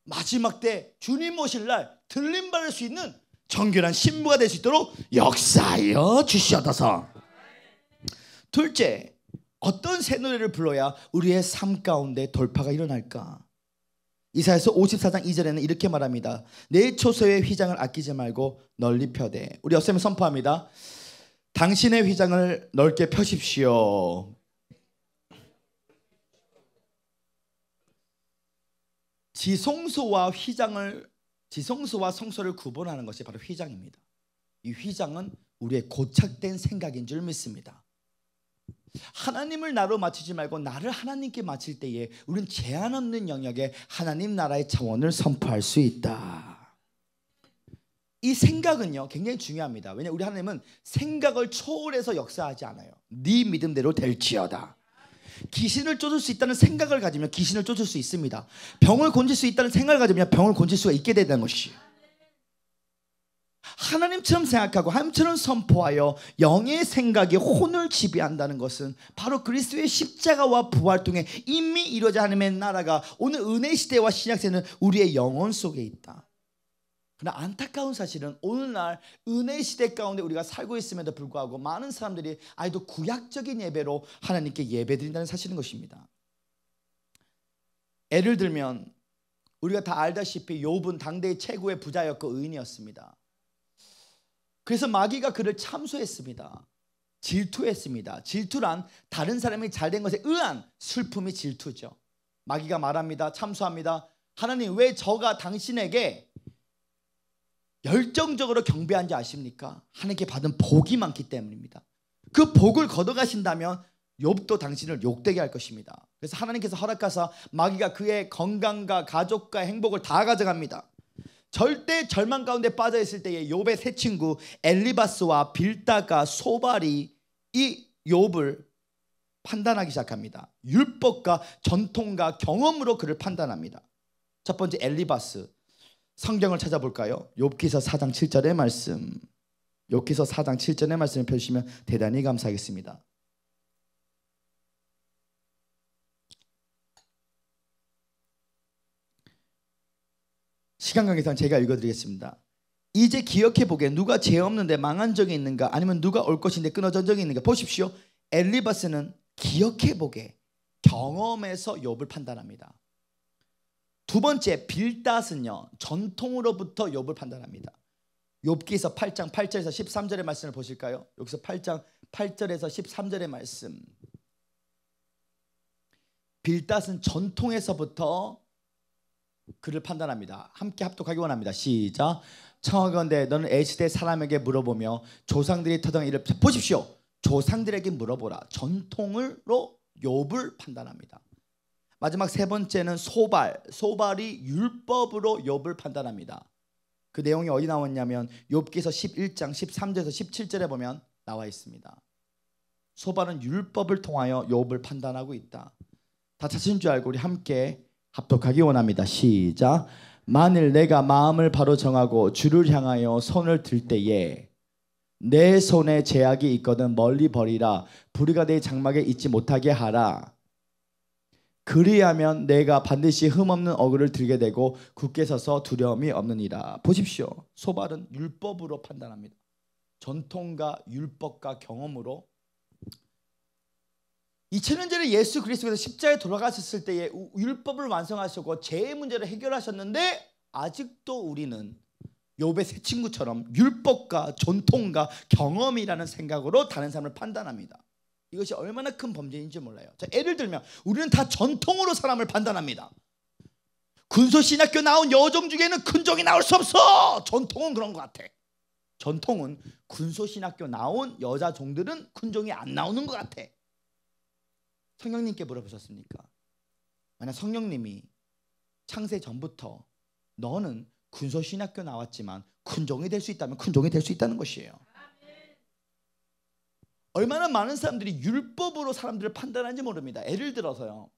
마지막 때 주님 오실 날 들림 받을 수 있는 정결한 신부가 될 수 있도록 역사하여 주시옵소서. 둘째, 어떤 새 노래를 불러야 우리의 삶 가운데 돌파가 일어날까? 이사에서 54장 2절에는 이렇게 말합니다. 내 초소의 휘장을 아끼지 말고 널리 펴대. 우리 옆쌤이 선포합니다. 당신의 휘장을 넓게 펴십시오. 지성소와 휘장을 지성소와 성소를 구분하는 것이 바로 휘장입니다. 이 휘장은 우리의 고착된 생각인 줄 믿습니다. 하나님을 나로 맞추지 말고 나를 하나님께 맞힐 때에 우리는 제한 없는 영역에 하나님 나라의 차원을 선포할 수 있다. 이 생각은요 굉장히 중요합니다. 왜냐 우리 하나님은 생각을 초월해서 역사하지 않아요. 네 믿음대로 될지어다. 귀신을 쫓을 수 있다는 생각을 가지면 귀신을 쫓을 수 있습니다. 병을 고칠 수 있다는 생각을 가지면 병을 고칠 수가 있게 되는 것이에요. 하나님처럼 생각하고 하나님처럼 선포하여 영의 생각이 혼을 지배한다는 것은 바로 그리스도의 십자가와 부활 통해 이미 이루어져 하나님의 나라가 오늘 은혜 시대와 신약 시대는 우리의 영혼 속에 있다. 그러나 안타까운 사실은 오늘날 은혜 시대 가운데 우리가 살고 있음에도 불구하고 많은 사람들이 아이도 구약적인 예배로 하나님께 예배드린다는 사실인 것입니다. 예를 들면 우리가 다 알다시피 요분 당대의 최고의 부자였고 의인이었습니다. 그래서 마귀가 그를 참소했습니다. 질투했습니다. 질투란 다른 사람이 잘된 것에 의한 슬픔이 질투죠. 마귀가 말합니다. 참소합니다. 하나님 왜 저가 당신에게 열정적으로 경배한지 아십니까? 하나님께 받은 복이 많기 때문입니다. 그 복을 걷어가신다면 욥도 당신을 욕되게 할 것입니다. 그래서 하나님께서 허락하사 마귀가 그의 건강과 가족과 행복을 다 가져갑니다. 절대 절망 가운데 빠져 있을 때에 욥의 세 친구 엘리바스와 빌다가 소발이 이 욥을 판단하기 시작합니다. 율법과 전통과 경험으로 그를 판단합니다. 첫 번째 엘리바스 성경을 찾아볼까요? 욥기서 4장 7절의 말씀. 욥기서 4장 7절의 말씀을 펴주시면 대단히 감사하겠습니다. 시간 관계상 제가 읽어드리겠습니다. 이제 기억해 보게 누가 죄 없는데 망한 적이 있는가 아니면 누가 올 것인데 끊어진 적이 있는가 보십시오. 엘리바스는 기억해 보게 경험에서 욥을 판단합니다. 두 번째 빌닷은요 전통으로부터 욥을 판단합니다. 욥기에서 8장 8절에서 13절의 말씀을 보실까요? 여기서 8장 8절에서 13절의 말씀. 빌닷은 전통에서부터 그를 판단합니다. 함께 합독하기 원합니다. 시작. 청하건대 너는 애시대 사람에게 물어보며 조상들이 터던 일을 보십시오. 조상들에게 물어보라. 전통으로 욥을 판단합니다. 마지막 세 번째는 소발. 소발이 율법으로 욥을 판단합니다. 그 내용이 어디 나왔냐면 욥기서 11장 13절에서 17절에 보면 나와 있습니다. 소발은 율법을 통하여 욥을 판단하고 있다. 다 자신 줄 알고 우리 함께 합독하기 원합니다. 시작. 만일 내가 마음을 바로 정하고 주를 향하여 손을 들 때에 내 손에 제약이 있거든 멀리 버리라 부리가 내 장막에 있지 못하게 하라. 그리하면 내가 반드시 흠없는 어그를 들게 되고 굳게 서서 두려움이 없느니라. 보십시오. 소발은 율법으로 판단합니다. 전통과 율법과 경험으로 2000년 전에 예수 그리스도께서 십자에 돌아가셨을 때에 율법을 완성하시고 죄의 문제를 해결하셨는데 아직도 우리는 욥배새 친구처럼 율법과 전통과 경험이라는 생각으로 다른 사람을 판단합니다. 이것이 얼마나 큰 범죄인지 몰라요. 자, 예를 들면 우리는 다 전통으로 사람을 판단합니다. 군소신학교 나온 여종 중에는 근종이 나올 수 없어. 전통은 그런 것 같아. 전통은 군소신학교 나온 여자 종들은 근종이 안 나오는 것 같아. 성령님께 물어보셨습니까? 만약 성령님이 창세 전부터 너는 군소신학교 나왔지만 군종이 될 수 있다면 군종이 될 수 있다는 것이에요. 얼마나 많은 사람들이 율법으로 사람들을 판단하는지 모릅니다. 예를 들어서요.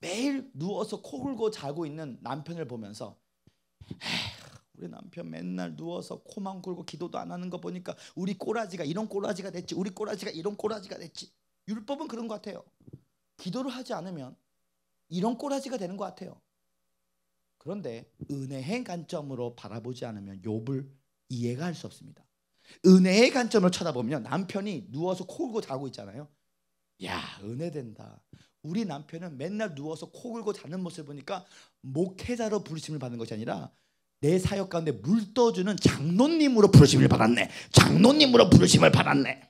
매일 누워서 코 굴고 자고 있는 남편을 보면서 우리 남편 맨날 누워서 코만 굴고 기도도 안 하는 거 보니까 우리 꼬라지가 이런 꼬라지가 됐지 우리 꼬라지가 이런 꼬라지가 됐지 율법은 그런 것 같아요 기도를 하지 않으면 이런 꼬라지가 되는 것 같아요. 그런데 은혜의 관점으로 바라보지 않으면 욥을 이해가 할 수 없습니다. 은혜의 관점을 쳐다보면 남편이 누워서 코 골고 자고 있잖아요. 야 은혜 된다. 우리 남편은 맨날 누워서 코 골고 자는 모습 을 보니까 목회자로 부르심을 받는 것이 아니라 내 사역 가운데 물 떠주는 장로님으로 부르심을 받았네. 장로님으로 부르심을 받았네.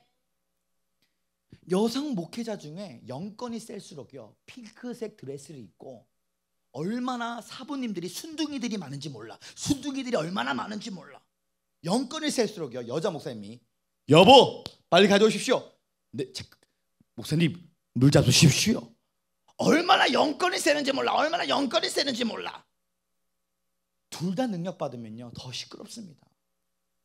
여성 목회자 중에 영권이 셀수록요 핑크색 드레스를 입고 얼마나 사부님들이 순둥이들이 많은지 몰라 순둥이들이 얼마나 많은지 몰라 영권이 셀수록요 여자 목사님이 여보 빨리 가져오십시오 네, 제, 목사님 물 잡수십시오 얼마나 영권이 세는지 몰라 얼마나 영권이 세는지 몰라 둘 다 능력 받으면요 더 시끄럽습니다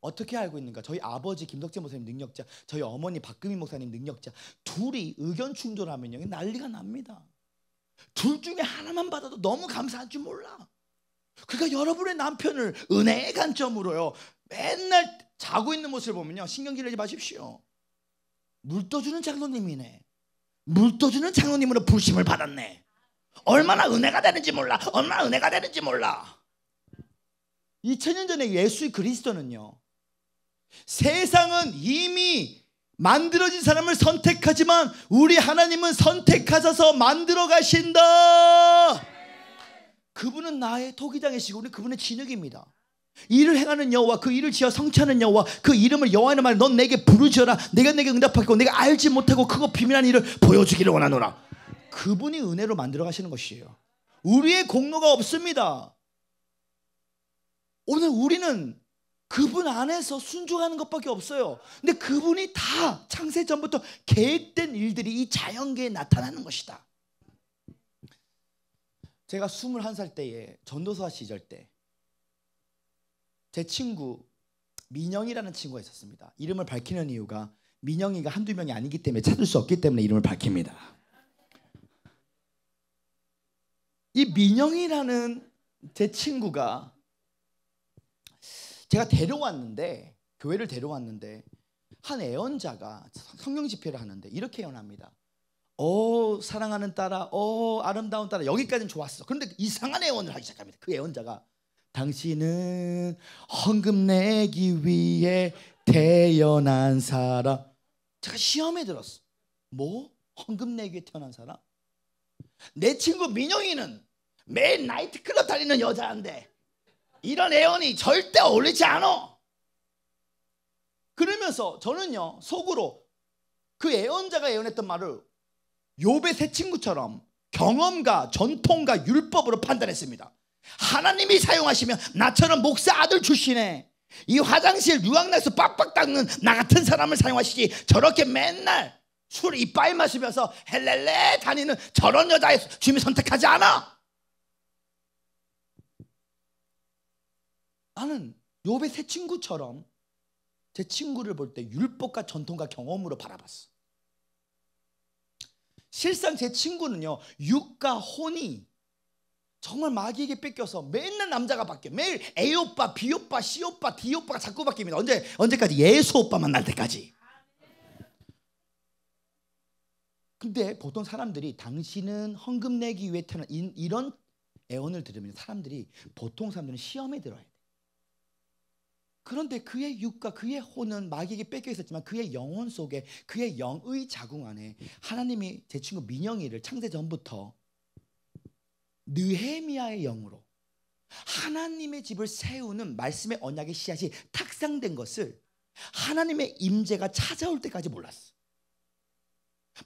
어떻게 알고 있는가? 저희 아버지 김덕재 목사님 능력자, 저희 어머니 박금희 목사님 능력자 둘이 의견 충돌하면요 난리가 납니다. 둘 중에 하나만 받아도 너무 감사한 줄 몰라. 그러니까 여러분의 남편을 은혜의 관점으로요 맨날 자고 있는 모습을 보면요 신경질 내지 마십시오. 물 떠주는 장로님이네. 물 떠주는 장로님으로 불심을 받았네. 얼마나 은혜가 되는지 몰라. 얼마나 은혜가 되는지 몰라. 2000년 전에 예수 그리스도는요. 세상은 이미 만들어진 사람을 선택하지만 우리 하나님은 선택하셔서 만들어 가신다. 그분은 나의 토기장이시고 우리 그분의 진흙입니다. 일을 행하는 여호와 그 일을 지어 성취하는 여호와 그 이름을 여호와의 말에 넌 내게 부르짖어라 내가 내게 응답하고 내가 알지 못하고 크고 비밀한 일을 보여주기를 원하노라 그분이 은혜로 만들어 가시는 것이에요 우리의 공로가 없습니다 오늘 우리는 그분 안에서 순종하는 것밖에 없어요. 근데 그분이 다 창세 전부터 계획된 일들이 이 자연계에 나타나는 것이다. 제가 21살 때에 전도사 시절 때 제 친구 민영이라는 친구가 있었습니다. 이름을 밝히는 이유가 민영이가 한두 명이 아니기 때문에 찾을 수 없기 때문에 이름을 밝힙니다. 이 민영이라는 제 친구가 제가 데려왔는데 교회를 데려왔는데 한애원자가 성경 집회를 하는데 이렇게 예언합니다. 어 사랑하는 딸아, 어 아름다운 딸아 여기까지는 좋았어. 그런데 이상한 애언을 하기 시작합니다. 그 애언자가 당신은 헌금 내기 위해 태어난 사람. 제가 시험에 들었어. 뭐? 헌금 내기에 태어난 사람? 내 친구 민영이는 매일 나이트클럽 다니는 여자인데 이런 애언이 절대 어울리지 않아 그러면서 저는요 속으로 그 애언자가 애언했던 말을 요배 새 친구처럼 경험과 전통과 율법으로 판단했습니다. 하나님이 사용하시면 나처럼 목사 아들 출신에 이 화장실 유황나에서 빡빡 닦는 나 같은 사람을 사용하시지 저렇게 맨날 술 이빨 마시면서 헬렐레 다니는 저런 여자의 주님이 선택하지 않아. 나는 요의새 친구처럼 제 친구를 볼 때 율법과 전통과 경험으로 바라봤어. 실상 제 친구는요 육과 혼이 정말 마귀에게 뺏겨서 맨날 남자가 바뀌어 매일 A 오빠, B 오빠, C 오빠, D 오빠가 자꾸 바뀝니다. 언제 언제까지 예수 오빠 만날 때까지. 근데 보통 사람들이 당신은 헌금 내기 위해 태어난 이런 애언을 들으면 사람들이 보통 사람들은 시험에 들어야 돼. 그런데 그의 육과 그의 혼은 마귀에게 뺏겨 있었지만 그의 영혼 속에 그의 영의 자궁 안에 하나님이 제 친구 민영이를 창세 전부터 느헤미야의 영으로 하나님의 집을 세우는 말씀의 언약의 씨앗이 탁상된 것을 하나님의 임재가 찾아올 때까지 몰랐어.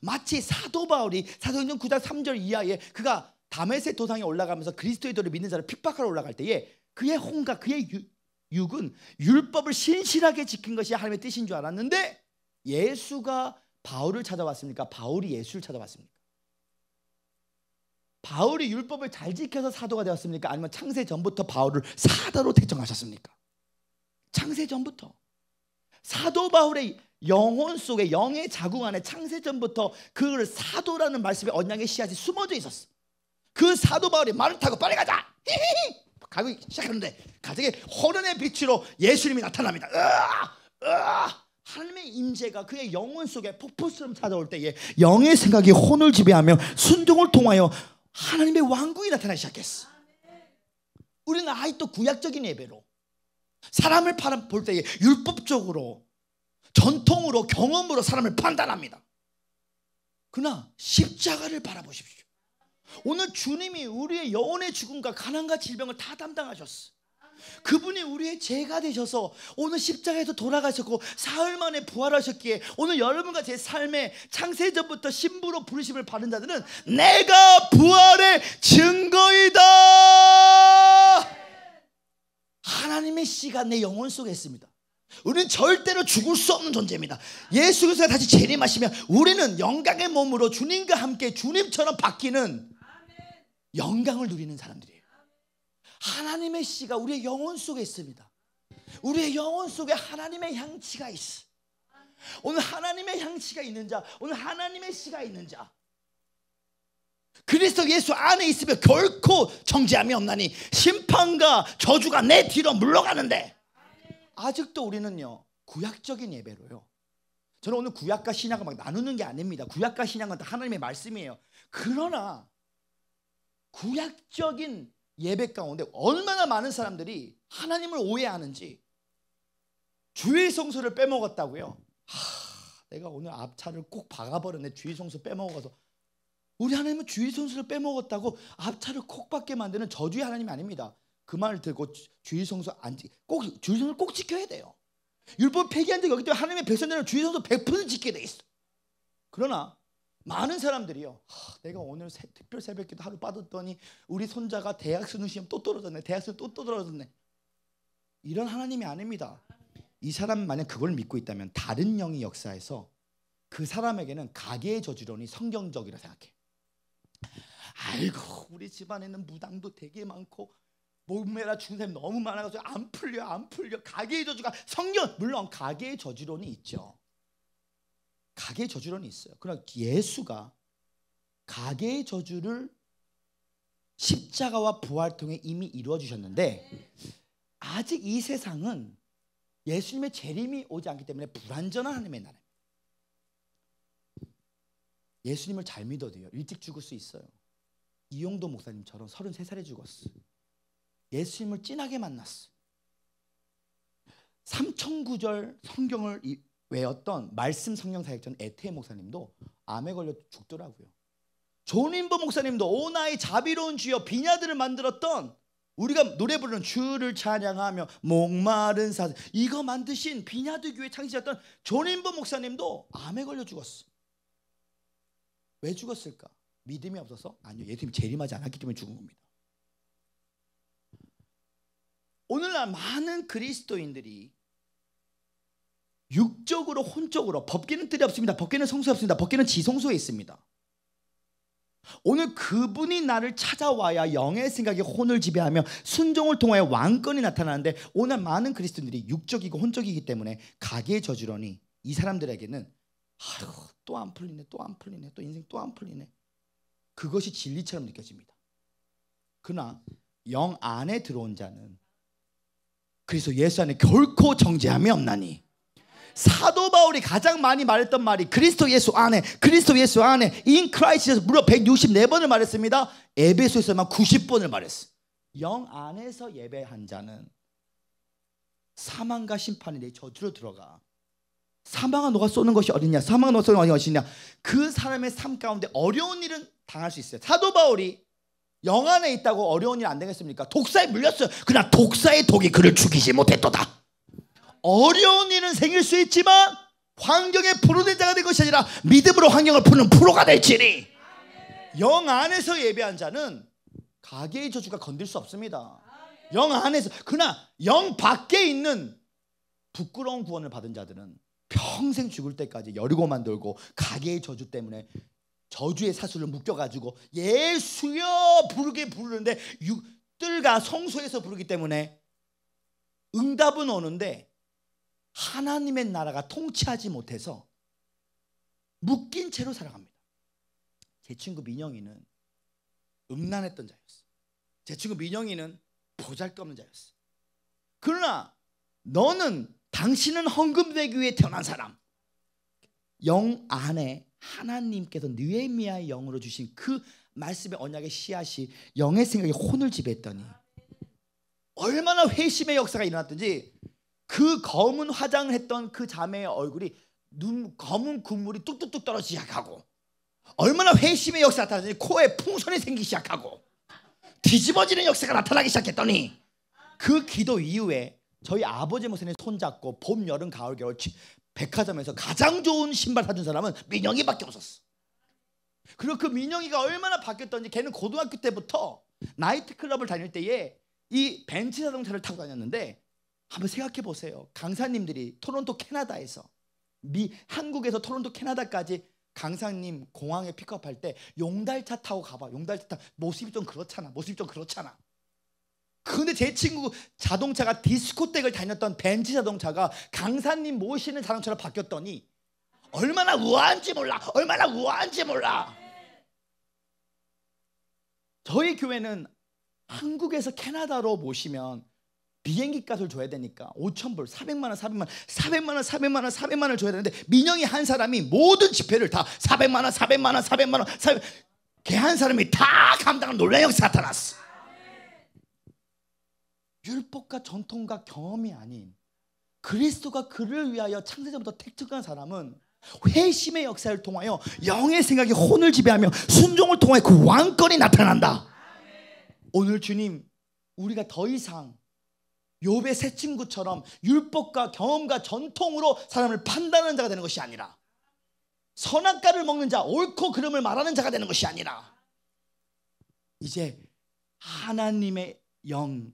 마치 사도 바울이 사도행전 9장 3절 이하에 그가 담메세 도상에 올라가면서 그리스도의 도를 믿는 자를 핍박하러 올라갈 때에 그의 혼과 그의 6은 율법을 신실하게 지킨 것이 하나님의 뜻인 줄 알았는데 예수가 바울을 찾아왔습니까? 바울이 예수를 찾아왔습니까? 바울이 율법을 잘 지켜서 사도가 되었습니까? 아니면 창세 전부터 바울을 사도로 택정하셨습니까? 창세 전부터 사도 바울의 영혼 속에 영의 자궁 안에 창세 전부터 그를 사도라는 말씀의 언양의 씨앗이 숨어져 있었어. 그 사도 바울이 말을 타고 빨리 가자. 히히히. 가기 시작하는데 가정에 혼연의 빛으로 예수님이 나타납니다. 으아! 으아! 하나님의 임재가 그의 영혼 속에 폭포처럼 찾아올 때에 영의 생각이 혼을 지배하며 순종을 통하여 하나님의 왕국이 나타나기 시작했어. 우리는 아직도 구약적인 예배로 사람을 볼 때에 율법적으로 전통으로 경험으로 사람을 판단합니다. 그러나 십자가를 바라보십시오. 오늘 주님이 우리의 영혼의 죽음과 가난과 질병을 다 담당하셨어. 그분이 우리의 죄가 되셔서 오늘 십자가에서 돌아가셨고 사흘 만에 부활하셨기에 오늘 여러분과 제 삶에 창세전부터 신부로 부르심을 받은 자들은 내가 부활의 증거이다. 하나님의 씨가 내 영혼 속에 있습니다. 우리는 절대로 죽을 수 없는 존재입니다. 예수 그리 다시 재림하시면 우리는 영광의 몸으로 주님과 함께 주님처럼 바뀌는 영광을 누리는 사람들이에요. 하나님의 씨가 우리의 영혼 속에 있습니다. 우리의 영혼 속에 하나님의 향치가 있어. 오늘 하나님의 향치가 있는 자, 오늘 하나님의 씨가 있는 자. 그리스도 예수 안에 있으면 결코 정죄함이 없나니 심판과 저주가 내 뒤로 물러가는데 아직도 우리는요 구약적인 예배로요. 저는 오늘 구약과 신약을 막 나누는 게 아닙니다. 구약과 신약은 다 하나님의 말씀이에요. 그러나 구약적인 예배 가운데 얼마나 많은 사람들이 하나님을 오해하는지 주의 성소를 빼먹었다고요. 하, 내가 오늘 앞차를 꼭 박아버렸네. 주의 성수 빼먹어서 우리 하나님은 주의 성수를 빼먹었다고 앞차를 콕 박게 만드는 저주의 하나님 아닙니다. 그 말을 듣고 주의 성수 안꼭 주의 성수 꼭 지켜야 돼요. 율법 폐기한 적이 없기 때문에 하나님의 백성들은 주의 성수 100% 지켜야 돼 있어. 그러나 많은 사람들이요. 하, 내가 오늘 새, 특별 새벽기도 하루 빠졌더니 우리 손자가 대학 수능 시험 또 떨어졌네. 대학 수능 또, 떨어졌네. 이런 하나님이 아닙니다. 이 사람 만약 그걸 믿고 있다면 다른 영이 역사에서 그 사람에게는 가계의 저지론이 성경적이라 생각해. 아이고 우리 집안에는 무당도 되게 많고 몸매라 중생 너무 많아가지고 안 풀려 안 풀려 가계의 저주가 성경 물론 가계의 저지론이 있죠. 가계 저주론이 있어요. 그러나 예수가 가계 저주를 십자가와 부활 통해 이미 이루어 주셨는데 아직 이 세상은 예수님의 재림이 오지 않기 때문에 불완전한 하나님의 나라입니다. 예수님을 잘 믿어도요. 일찍 죽을 수 있어요. 이용도 목사님처럼 33살에 죽었어. 예수님을 진하게 만났어. 삼천구절 성경을 왜웠던 말씀 성령 사역전 에테 목사님도 암에 걸려 죽더라고요. 존인보 목사님도 오나의 자비로운 주여 비냐들을 만들었던 우리가 노래 부르는 주를 찬양하며 목마른 사 이거 만드신 비냐드 교회 창시였던 존인보 목사님도 암에 걸려 죽었어. 왜 죽었을까? 믿음이 없어서 아니요 예수님 재림하지 않았기 때문에 죽은 겁니다. 오늘날 많은 그리스도인들이 육적으로 혼적으로 법계는 뜰이 없습니다. 법계는 성소에 없습니다. 법계는 지성소에 있습니다. 오늘 그분이 나를 찾아와야 영의 생각이 혼을 지배하며 순종을 통하여 왕권이 나타나는데 오늘 많은 그리스도인들이 육적이고 혼적이기 때문에 가계 저지러니 이 사람들에게는 아휴 또안 풀리네 또 안 풀리네 또 인생 또 안 풀리네 그것이 진리처럼 느껴집니다. 그러나 영 안에 들어온 자는 그래서 예수 안에 결코 정죄함이 없나니 사도 바울이 가장 많이 말했던 말이 그리스도 예수 안에 그리스도 예수 안에 인 크라이스에서 무려 164번을 말했습니다. 에베소에서만 90번을 말했어. 영 안에서 예배한 자는 사망과 심판이 내 저주로 들어가. 사망은 너가 쏘는 것이 어딨냐? 사망은 너가 쏘는 것이 냐그 사람의 삶 가운데 어려운 일은 당할 수 있어요. 사도 바울이 영 안에 있다고 어려운 일안 되겠습니까? 독사에 물렸어요. 그러나 독사의 독이 그를 죽이지 못했도다. 어려운 일은 생길 수 있지만 환경의 프로된 자가 될 것이 아니라 믿음으로 환경을 푸는 프로가 될지니 영 안에서 예배한 자는 가게의 저주가 건들 수 없습니다. 영 안에서 그러나 영 밖에 있는 부끄러운 구원을 받은 자들은 평생 죽을 때까지 여리고만 돌고 가게의 저주 때문에 저주의 사수을 묶여가지고 예수여 부르게 부르는데 육들과 성소에서 부르기 때문에 응답은 오는데 하나님의 나라가 통치하지 못해서 묶인 채로 살아갑니다. 제 친구 민영이는 음란했던 자였어. 제 친구 민영이는 보잘것없는 자였어. 그러나 너는 당신은 헌금 되기 위해 태어난 사람. 영 안에 하나님께서 느헤미야 영으로 주신 그 말씀의 언약의 씨앗이 영의 생각에 혼을 지배했더니 얼마나 회심의 역사가 일어났든지 그 검은 화장을 했던 그 자매의 얼굴이 눈 검은 국물이 뚝뚝뚝 떨어지기 시작하고 얼마나 회심의 역사가 나타나니 코에 풍선이 생기기 시작하고 뒤집어지는 역사가 나타나기 시작했더니 그 기도 이후에 저희 아버지 모습에 손잡고 봄, 여름, 가을, 겨울 백화점에서 가장 좋은 신발 사준 사람은 민영이밖에 없었어. 그리고 그 민영이가 얼마나 바뀌었던지 걔는 고등학교 때부터 나이트클럽을 다닐 때에 이 벤츠 자동차를 타고 다녔는데 한번 생각해 보세요. 강사님들이 토론토 캐나다에서 미 한국에서 토론토 캐나다까지 강사님 공항에 픽업할 때 용달차 타고 가봐. 용달차 타 모습이 좀 그렇잖아. 모습이 좀 그렇잖아. 근데 제 친구 자동차가 디스코텍을 다녔던 벤츠 자동차가 강사님 모시는 자동차로 바뀌었더니 얼마나 우아한지 몰라. 얼마나 우아한지 몰라. 저희 교회는 한국에서 캐나다로 모시면 비행기 값을 줘야 되니까 5천 불, 400만 원, 400만 원, 400만 원, 400만 원, 400만 원을 줘야 되는데 민영이 한 사람이 모든 지폐를 다 400만 원, 400만 원, 400만 원, 400... 걔한 사람이 다 감당을 놀라역 사타나스. 율법과 전통과 경험이 아닌 그리스도가 그를 위하여 창세전부터 택특한 사람은 회심의 역사를 통하여 영의 생각이 혼을 지배하며 순종을 통하여 그 왕권이 나타난다. 오늘 주님 우리가 더 이상 욥의 새 친구처럼 율법과 경험과 전통으로 사람을 판단하는 자가 되는 것이 아니라 선악과를 먹는 자, 옳고 그름을 말하는 자가 되는 것이 아니라 이제 하나님의 영,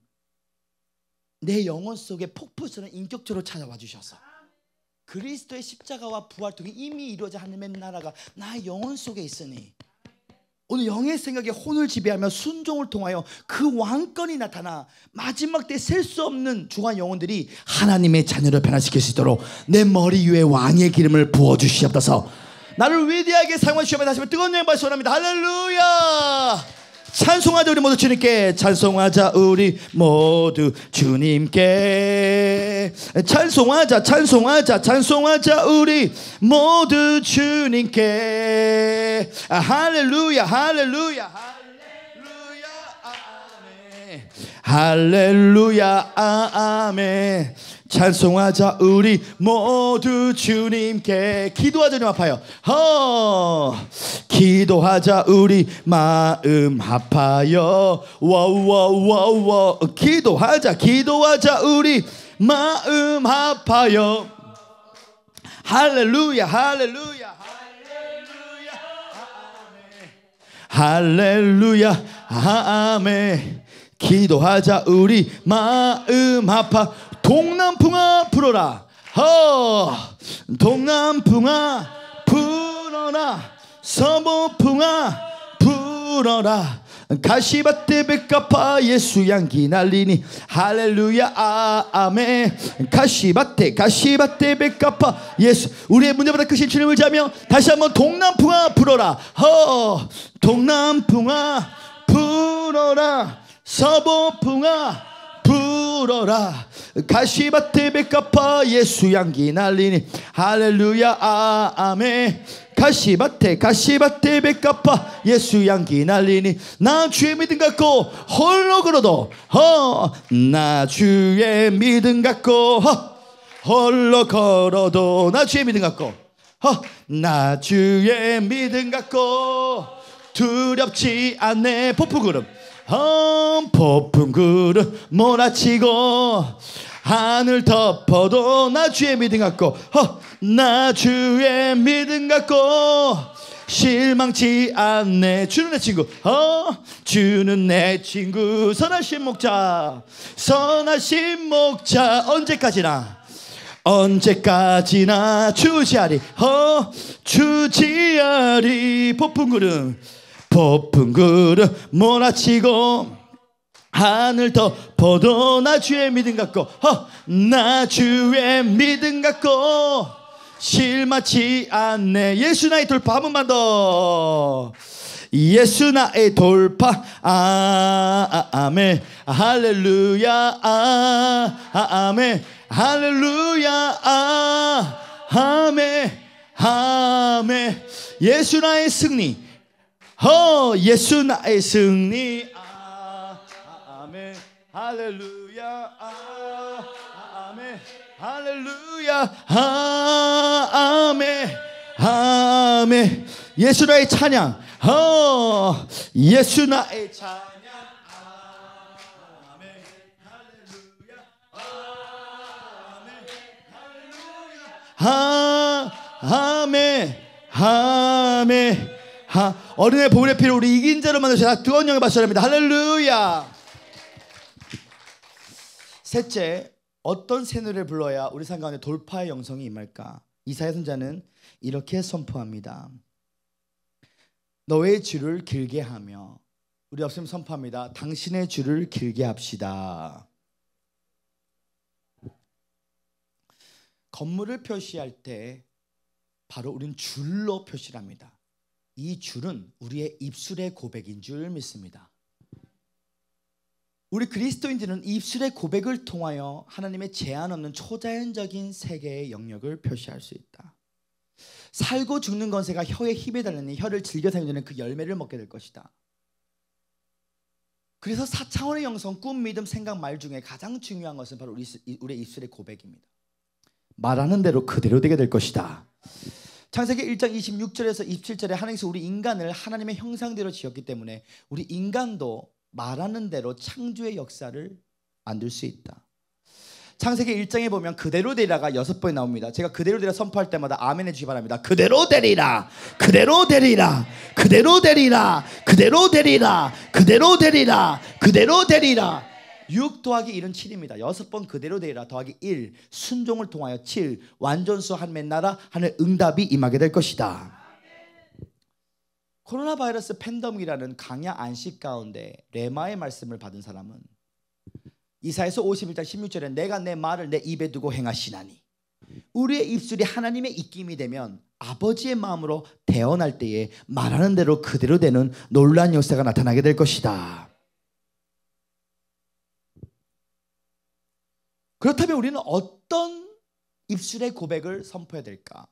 내 영혼 속에 폭포스는 인격적으로 찾아와 주셔서 그리스도의 십자가와 부활 통해 이미 이루어져 하나님의 나라가 나의 영혼 속에 있으니 오늘 영의 생각에 혼을 지배하며 순종을 통하여 그 왕권이 나타나 마지막 때 셀 수 없는 중한 영혼들이 하나님의 자녀를 변화시킬 수 있도록 내 머리 위에 왕의 기름을 부어 주시옵소서. 나를 위대하게 사용하시옵소서. 다시 한번 뜨거운 영광 받으원합니다 할렐루야! 찬송하자 우리 모두 주님께 찬송하자 우리 모두 주님께 찬송하자 찬송하자 찬송하자 우리 모두 주님께 아, 할렐루야 할렐루야 할렐루야 아멘 할렐루야 아멘 찬송하자 우리 모두 주님께 기도하자 좀 아파요 허 어, 기도하자 우리 마음 아파요 와와와와 기도하자 기도하자 우리 마음 아파요 할렐루야 할렐루야 할렐루야 아멘 기도하자 우리 마음 아파 동남풍아 불어라. 허 어, 동남풍아 불어라. 서부풍아 불어라. 가시밭에 백합화 예수 향기 날리니 할렐루야 아, 아멘 가시밭에 가시밭에 백합화 예수 우리의 문제보다 크신 주님을 자며 다시 한번 동남풍아 불어라 허 어, 동남풍아 불어라 서부풍아 불어라 가시밭에 백합화 예수 향기 날리니 할렐루야 아, 아멘 가시밭에 가시밭에 백합화 예수 향기 날리니 나 주의 믿음 갖고 홀로 걸어도 허나 어, 주의 믿음 갖고 허 홀로 걸어도 나 주의 믿음 갖고 허나 어, 어, 주의 믿음 갖고 두렵지 않네 포프그룹 험폭풍 구름 몰아치고 하늘 덮어도 나 주의 믿음 갖고 허, 나 주의 믿음 갖고 실망치 않네 주는 내 친구 어 주는 내 친구 선하신 목자 선하신 목자 언제까지나 언제까지나 주지아리 허 주지아리 폭풍구름 폭풍 그름 몰아치고 하늘 덮어도 나 주의 믿음 갖고 허, 어, 나 주의 믿음 갖고 실마치 않네 예수 나의 돌파 한 번만 더 예수 나의 돌파 아, 아 아멘 할렐루야 아, 아 아멘 할렐루야 아 아멘 아멘 예수 나의 승리 허 어, 예수 나의 승리 아, 아멘 할렐루야 아, 아멘 할렐루야 아, 아멘 아멘 예수 나의 찬양 허 어, 예수 나의 찬양 아, 아, 아, 아멘, 아멘, 하, 어린애 보울의 피를 우리 이긴 자로 만드시다 셔 뜨거운 영의 박야 합니다. 할렐루야. 셋째, 어떤 새노를 불러야 우리 삶 가운데 돌파의 영성이 임할까? 이사의 선자는 이렇게 선포합니다. 너의 줄을 길게 하며 우리 없으면 선포합니다. 당신의 줄을 길게 합시다. 건물을 표시할 때 바로 우린 줄로 표시를 합니다. 이 줄은 우리의 입술의 고백인 줄 믿습니다. 우리 그리스도인들은 입술의 고백을 통하여 하나님의 제한 없는 초자연적인 세계의 영역을 표시할 수 있다. 살고 죽는 건세가 혀에 힘이 달리니 혀를 즐겨 사용되는 그 열매를 먹게 될 것이다. 그래서 사차원의 영성, 꿈, 믿음, 생각, 말 중에 가장 중요한 것은 바로 우리 입술의 고백입니다. 말하는 대로 그대로 되게 될 것이다. 창세기 1장 26절에서 27절에 하나님께서 우리 인간을 하나님의 형상대로 지었기 때문에 우리 인간도 말하는 대로 창조의 역사를 만들 수 있다. 창세기 1장에 보면 그대로 되리라가 여섯 번 나옵니다. 제가 그대로 되리라 선포할 때마다 아멘 해주시기 바랍니다. 그대로 되리라, 그대로 되리라, 그대로 되리라, 그대로 되리라, 그대로 되리라, 그대로 되리라. 그대로 되리라. 6 더하기 1은 7입니다. 여번 그대로 되리라 더하기 1 순종을 통하여 7 완전수 한맨 나라 하는 응답이 임하게 될 것이다. 코로나 바이러스 팬덤이라는 강야 안식 가운데 레마의 말씀을 받은 사람은 이사에서 51장 16절에 내가 내 말을 내 입에 두고 행하시나니 우리의 입술이 하나님의 입김이 되면 아버지의 마음으로 대언할 때에 말하는 대로 그대로 되는 놀란 역사가 나타나게 될 것이다. 그렇다면 우리는 어떤 입술의 고백을 선포해야 될까?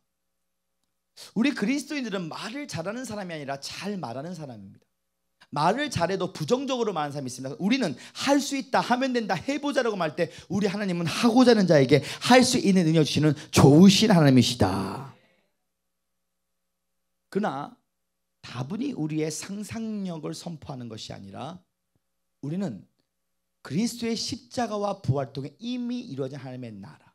우리 그리스도인들은 말을 잘하는 사람이 아니라 잘 말하는 사람입니다. 말을 잘해도 부정적으로 말하는 사람이 있습니다. 우리는 할 수 있다, 하면 된다, 해보자라고 말때 우리 하나님은 하고자 하는 자에게 할 수 있는 능력 주시는 좋으신 하나님이시다. 그러나 다분히 우리의 상상력을 선포하는 것이 아니라 우리는 그리스도의 십자가와 부활 통해 이미 이루어진 하나님의 나라.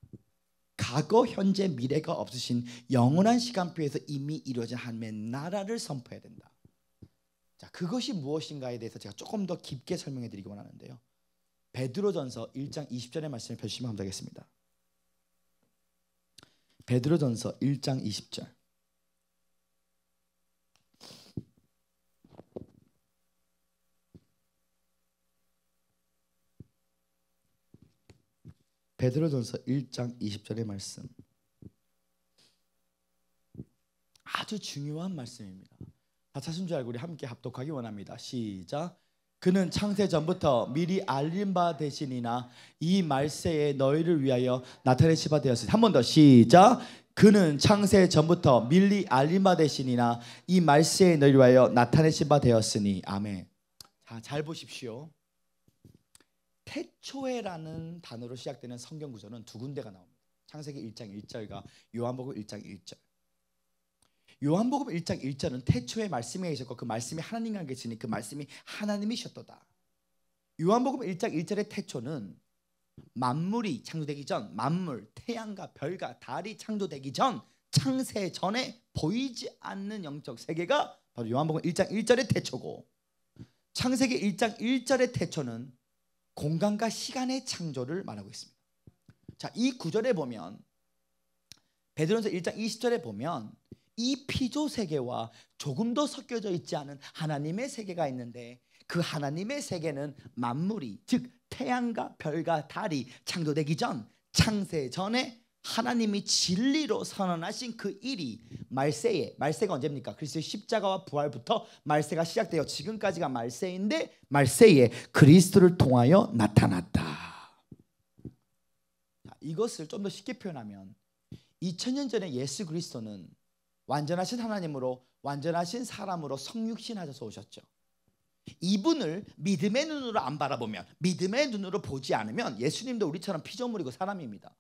과거, 현재, 미래가 없으신 영원한 시간표에서 이미 이루어진 하나님의 나라를 선포해야 된다. 자, 그것이 무엇인가에 대해서 제가 조금 더 깊게 설명해 드리기 원하는데요. 베드로전서 1장 20절의 말씀을 펴주시면 감사하겠습니다. 베드로전서 1장 20절. 베드로전서 1장 20절의 말씀. 아주 중요한 말씀입니다. 다 찾은 줄 알고 우리 함께 합독하기 원합니다. 시작. 그는 창세 전부터 미리 알린 바 대신이나 이 말세에 너희를 위하여 나타내시 바 되었으니 한 번 더 시작. 그는 창세 전부터 미리 알린 바 대신이나 이 말세에 너희를 위하여 나타내신 바 되었으니 아멘. 자, 잘 보십시오. 태초에라는 단어로 시작되는 성경 구절은 두 군데가 나옵니다. 창세기 1장 1절과 요한복음 1장 1절. 요한복음 1장 1절은 태초에 말씀이 계셨고 그 말씀이 하나님과 계시니 그 말씀이 하나님이셨도다. 요한복음 1장 1절의 태초는 만물이 창조되기 전 만물, 태양과 별과 달이 창조되기 전 창세 전에 보이지 않는 영적 세계가 바로 요한복음 1장 1절의 태초고 창세기 1장 1절의 태초는 공간과 시간의 창조를 말하고 있습니다. 자, 이 구절에 보면 베드로전서 1장 20절에 보면 이 피조 세계와 조금 더 섞여져 있지 않은 하나님의 세계가 있는데 그 하나님의 세계는 만물이 즉 태양과 별과 달이 창조되기 전 창세 전에 하나님이 진리로 선언하신 그 일이 말세에 말세가 언제입니까? 그리스도의 십자가와 부활부터 말세가 시작되어 지금까지가 말세인데 말세에 그리스도를 통하여 나타났다. 이것을 좀 더 쉽게 표현하면 2000년 전에 예수 그리스도는 완전하신 하나님으로 완전하신 사람으로 성육신하셔서 오셨죠. 이분을 믿음의 눈으로 안 바라보면 믿음의 눈으로 보지 않으면 예수님도 우리처럼 피조물이고 사람입니다.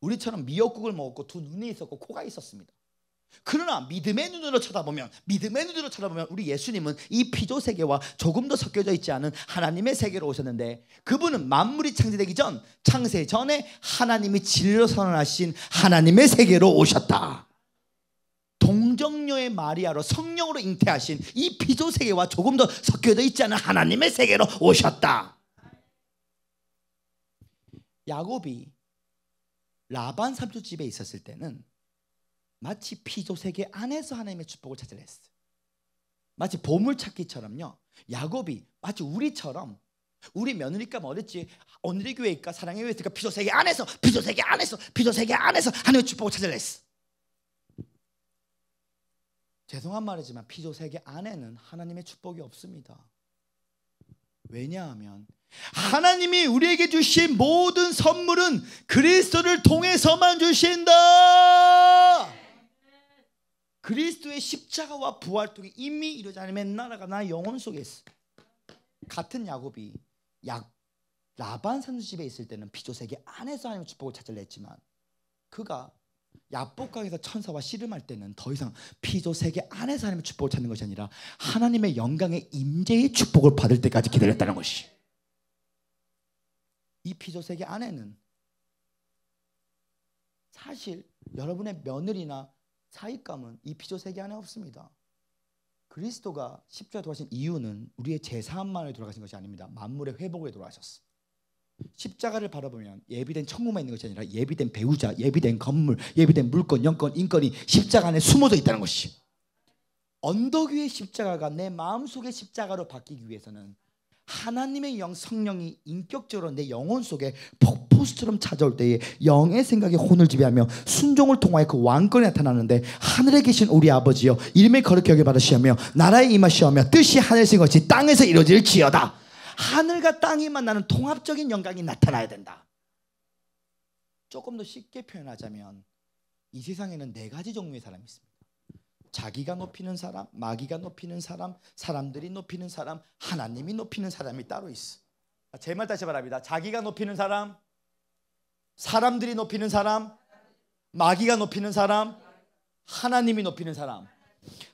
우리처럼 미역국을 먹었고 두 눈이 있었고 코가 있었습니다. 그러나 믿음의 눈으로 쳐다보면 믿음의 눈으로 쳐다보면 우리 예수님은 이 피조 세계와 조금도 섞여져 있지 않은 하나님의 세계로 오셨는데 그분은 만물이 창조되기전 창세 전에 하나님이 진리로 선언하신 하나님의 세계로 오셨다. 동정녀의 마리아로 성령으로 잉태하신 이 피조 세계와 조금도 섞여져 있지 않은 하나님의 세계로 오셨다. 야곱이 라반 삼촌 집에 있었을 때는 마치 피조세계 안에서 하나님의 축복을 찾으려 했어 마치 보물찾기처럼요. 야곱이 마치 우리처럼 우리 며느리가 뭐렸지 오늘의 교회니까 사랑의 교회니까 피조세계 안에서 피조세계 안에서 피조세계 안에서 하나님의 축복을 찾으려 했어. 죄송한 말이지만 피조세계 안에는 하나님의 축복이 없습니다. 왜냐하면 하나님이 우리에게 주신 모든 선물은 그리스도를 통해서만 주신다. 그리스도의 십자가와 부활 통해 이미 이루지 않으면 나라가 나 영혼 속에 있어. 같은 야곱이 약 라반 산수집에 있을 때는 비조세계 안에서 하나님의 축복을 찾으려 했지만 그가 야복강에서 천사와 씨름할 때는 더 이상 피조 세계 안에서 하나님의 축복을 찾는 것이 아니라 하나님의 영광의 임재의 축복을 받을 때까지 기다렸다는 것이. 이 피조세계 안에는 사실 여러분의 며느리나 사익감은 이 피조세계 안에 없습니다. 그리스도가 십자에 돌아가신 이유는 우리의 제사함만을 돌아가신 것이 아닙니다. 만물의 회복에 돌아가셨습 십자가를 바라보면 예비된 천국만 있는 것이 아니라 예비된 배우자, 예비된 건물, 예비된 물건, 영권, 인권이 십자가 안에 숨어져 있다는 것이. 언덕 위의 십자가가 내 마음속의 십자가로 바뀌기 위해서는 하나님의 영 성령이 인격적으로 내 영혼 속에 폭포수처럼 찾아올 때에 영의 생각이 혼을 지배하며 순종을 통하여 그 왕권이 나타나는데 하늘에 계신 우리 아버지여 이름에 거룩히 여겨 받으시며 나라의 임하시며 뜻이 하늘에서 같이 땅에서 이루어질지어다 하늘과 땅이 만나는 통합적인 영광이 나타나야 된다 조금 더 쉽게 표현하자면 이 세상에는 네 가지 종류의 사람이 있습니다 자기가 높이는 사람, 마귀가 높이는 사람, 사람들이 높이는 사람, 하나님이 높이는 사람이 따로 있어. 아, 제말 다시 말합니다. 자기가 높이는 사람, 사람들이 높이는 사람, 마귀가 높이는 사람, 하나님이 높이는 사람.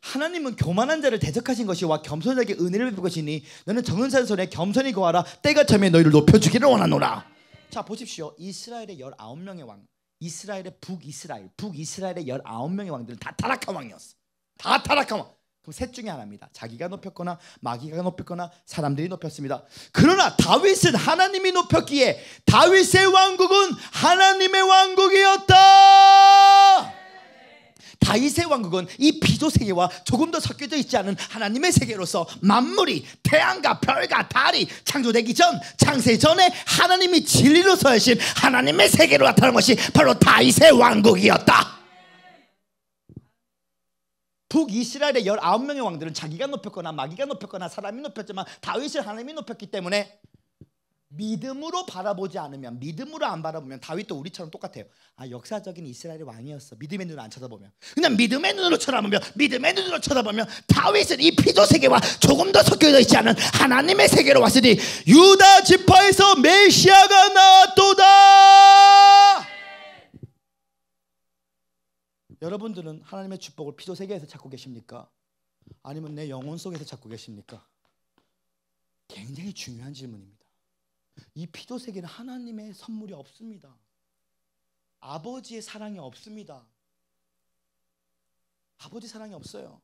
하나님은 교만한 자를 대적하신 것이와 겸손하게 은혜를 베풀 것이니 너는 정은산 손에 겸손히 거하라 때가 참에 너희를 높여주기를 원하노라. 자 보십시오. 이스라엘의 19명의 왕, 이스라엘의 북이스라엘, 북이스라엘의 19명의 왕들은 다 타락한 왕이었어. 다 타락하면 그럼 셋 중에 하나입니다. 자기가 높였거나 마귀가 높였거나 사람들이 높였습니다. 그러나 다윗은 하나님이 높였기에 다윗의 왕국은 하나님의 왕국이었다. 다윗의 왕국은 이 피조 세계와 조금 더 섞여져 있지 않은 하나님의 세계로서 만물이 태양과 별과 달이 창조되기 전 창세 전에 하나님이 진리로 서신 하나님의 세계로 나타난 것이 바로 다윗의 왕국이었다. 북이스라엘의 19명의 왕들은 자기가 높였거나 마귀가 높였거나 사람이 높였지만 다윗을 하나님이 높였기 때문에 믿음으로 바라보지 않으면 믿음으로 안 바라보면 다윗도 우리처럼 똑같아요. 아 역사적인 이스라엘의 왕이었어. 믿음의 눈으로 안 쳐다보면 그냥 믿음의 눈으로 쳐다보면 믿음의 눈으로 쳐다보면 다윗은 이 피조 세계와 조금 더 섞여져 있지 않은 하나님의 세계로 왔으니 유다 지파에서 메시아가 나왔도다. 여러분들은 하나님의 축복을 피조 세계에서 찾고 계십니까? 아니면 내 영혼 속에서 찾고 계십니까? 굉장히 중요한 질문입니다. 이 피조 세계는 하나님의 선물이 없습니다. 아버지의 사랑이 없습니다. 아버지 사랑이 없어요.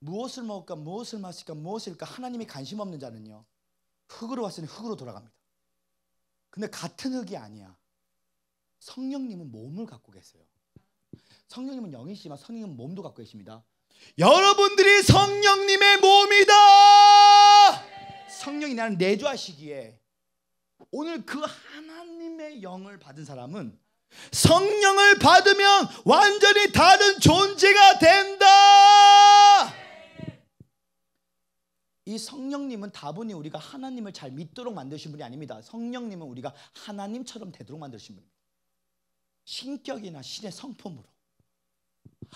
무엇을 먹을까, 무엇을 마실까, 무엇일까 하나님이 관심 없는 자는요. 흙으로 왔으니 흙으로 돌아갑니다. 근데 같은 흙이 아니야. 성령님은 몸을 갖고 계세요. 성령님은 영이시지만 성령은 님 몸도 갖고 계십니다. 여러분들이 성령님의 몸이다. 성령이 나를 내주하시기에 오늘 그 하나님의 영을 받은 사람은 성령을 받으면 완전히 다른 존재가 된다. 이 성령님은 다분히 우리가 하나님을 잘 믿도록 만드신 분이 아닙니다. 성령님은 우리가 하나님처럼 되도록 만드신 분입니다. 신격이나 신의 성품으로.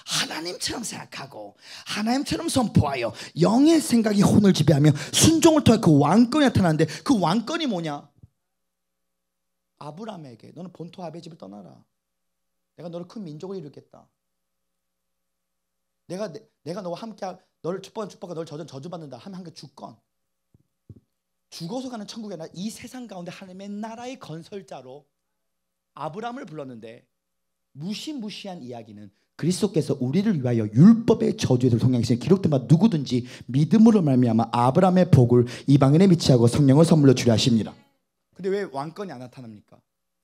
하나님처럼 생각하고 하나님처럼 선포하여 영의 생각이 혼을 지배하며 순종을 통해 그 왕권이 나타나는데 그 왕권이 뭐냐? 아브라함에게 너는 본토 아베 집을 떠나라. 내가 너를 큰 민족을 이루겠다. 내가 내가 너와 함께 너를 축복한 축복과 너를 저주 저주받는다 하면 한개 주건 죽어서 가는 천국에 나 이 세상 가운데 하나님의 나라의 건설자로 아브라함을 불렀는데 무시무시한 이야기는 그리스도께서 우리를 위하여 율법의 저주에서 성령이신 기록된 바 누구든지 믿음으로 말미암아 아브라함의 복을 이방인에 미치하고 성령을 선물로 주려 하십니다. 근데 왜 왕권이 안 나타납니까?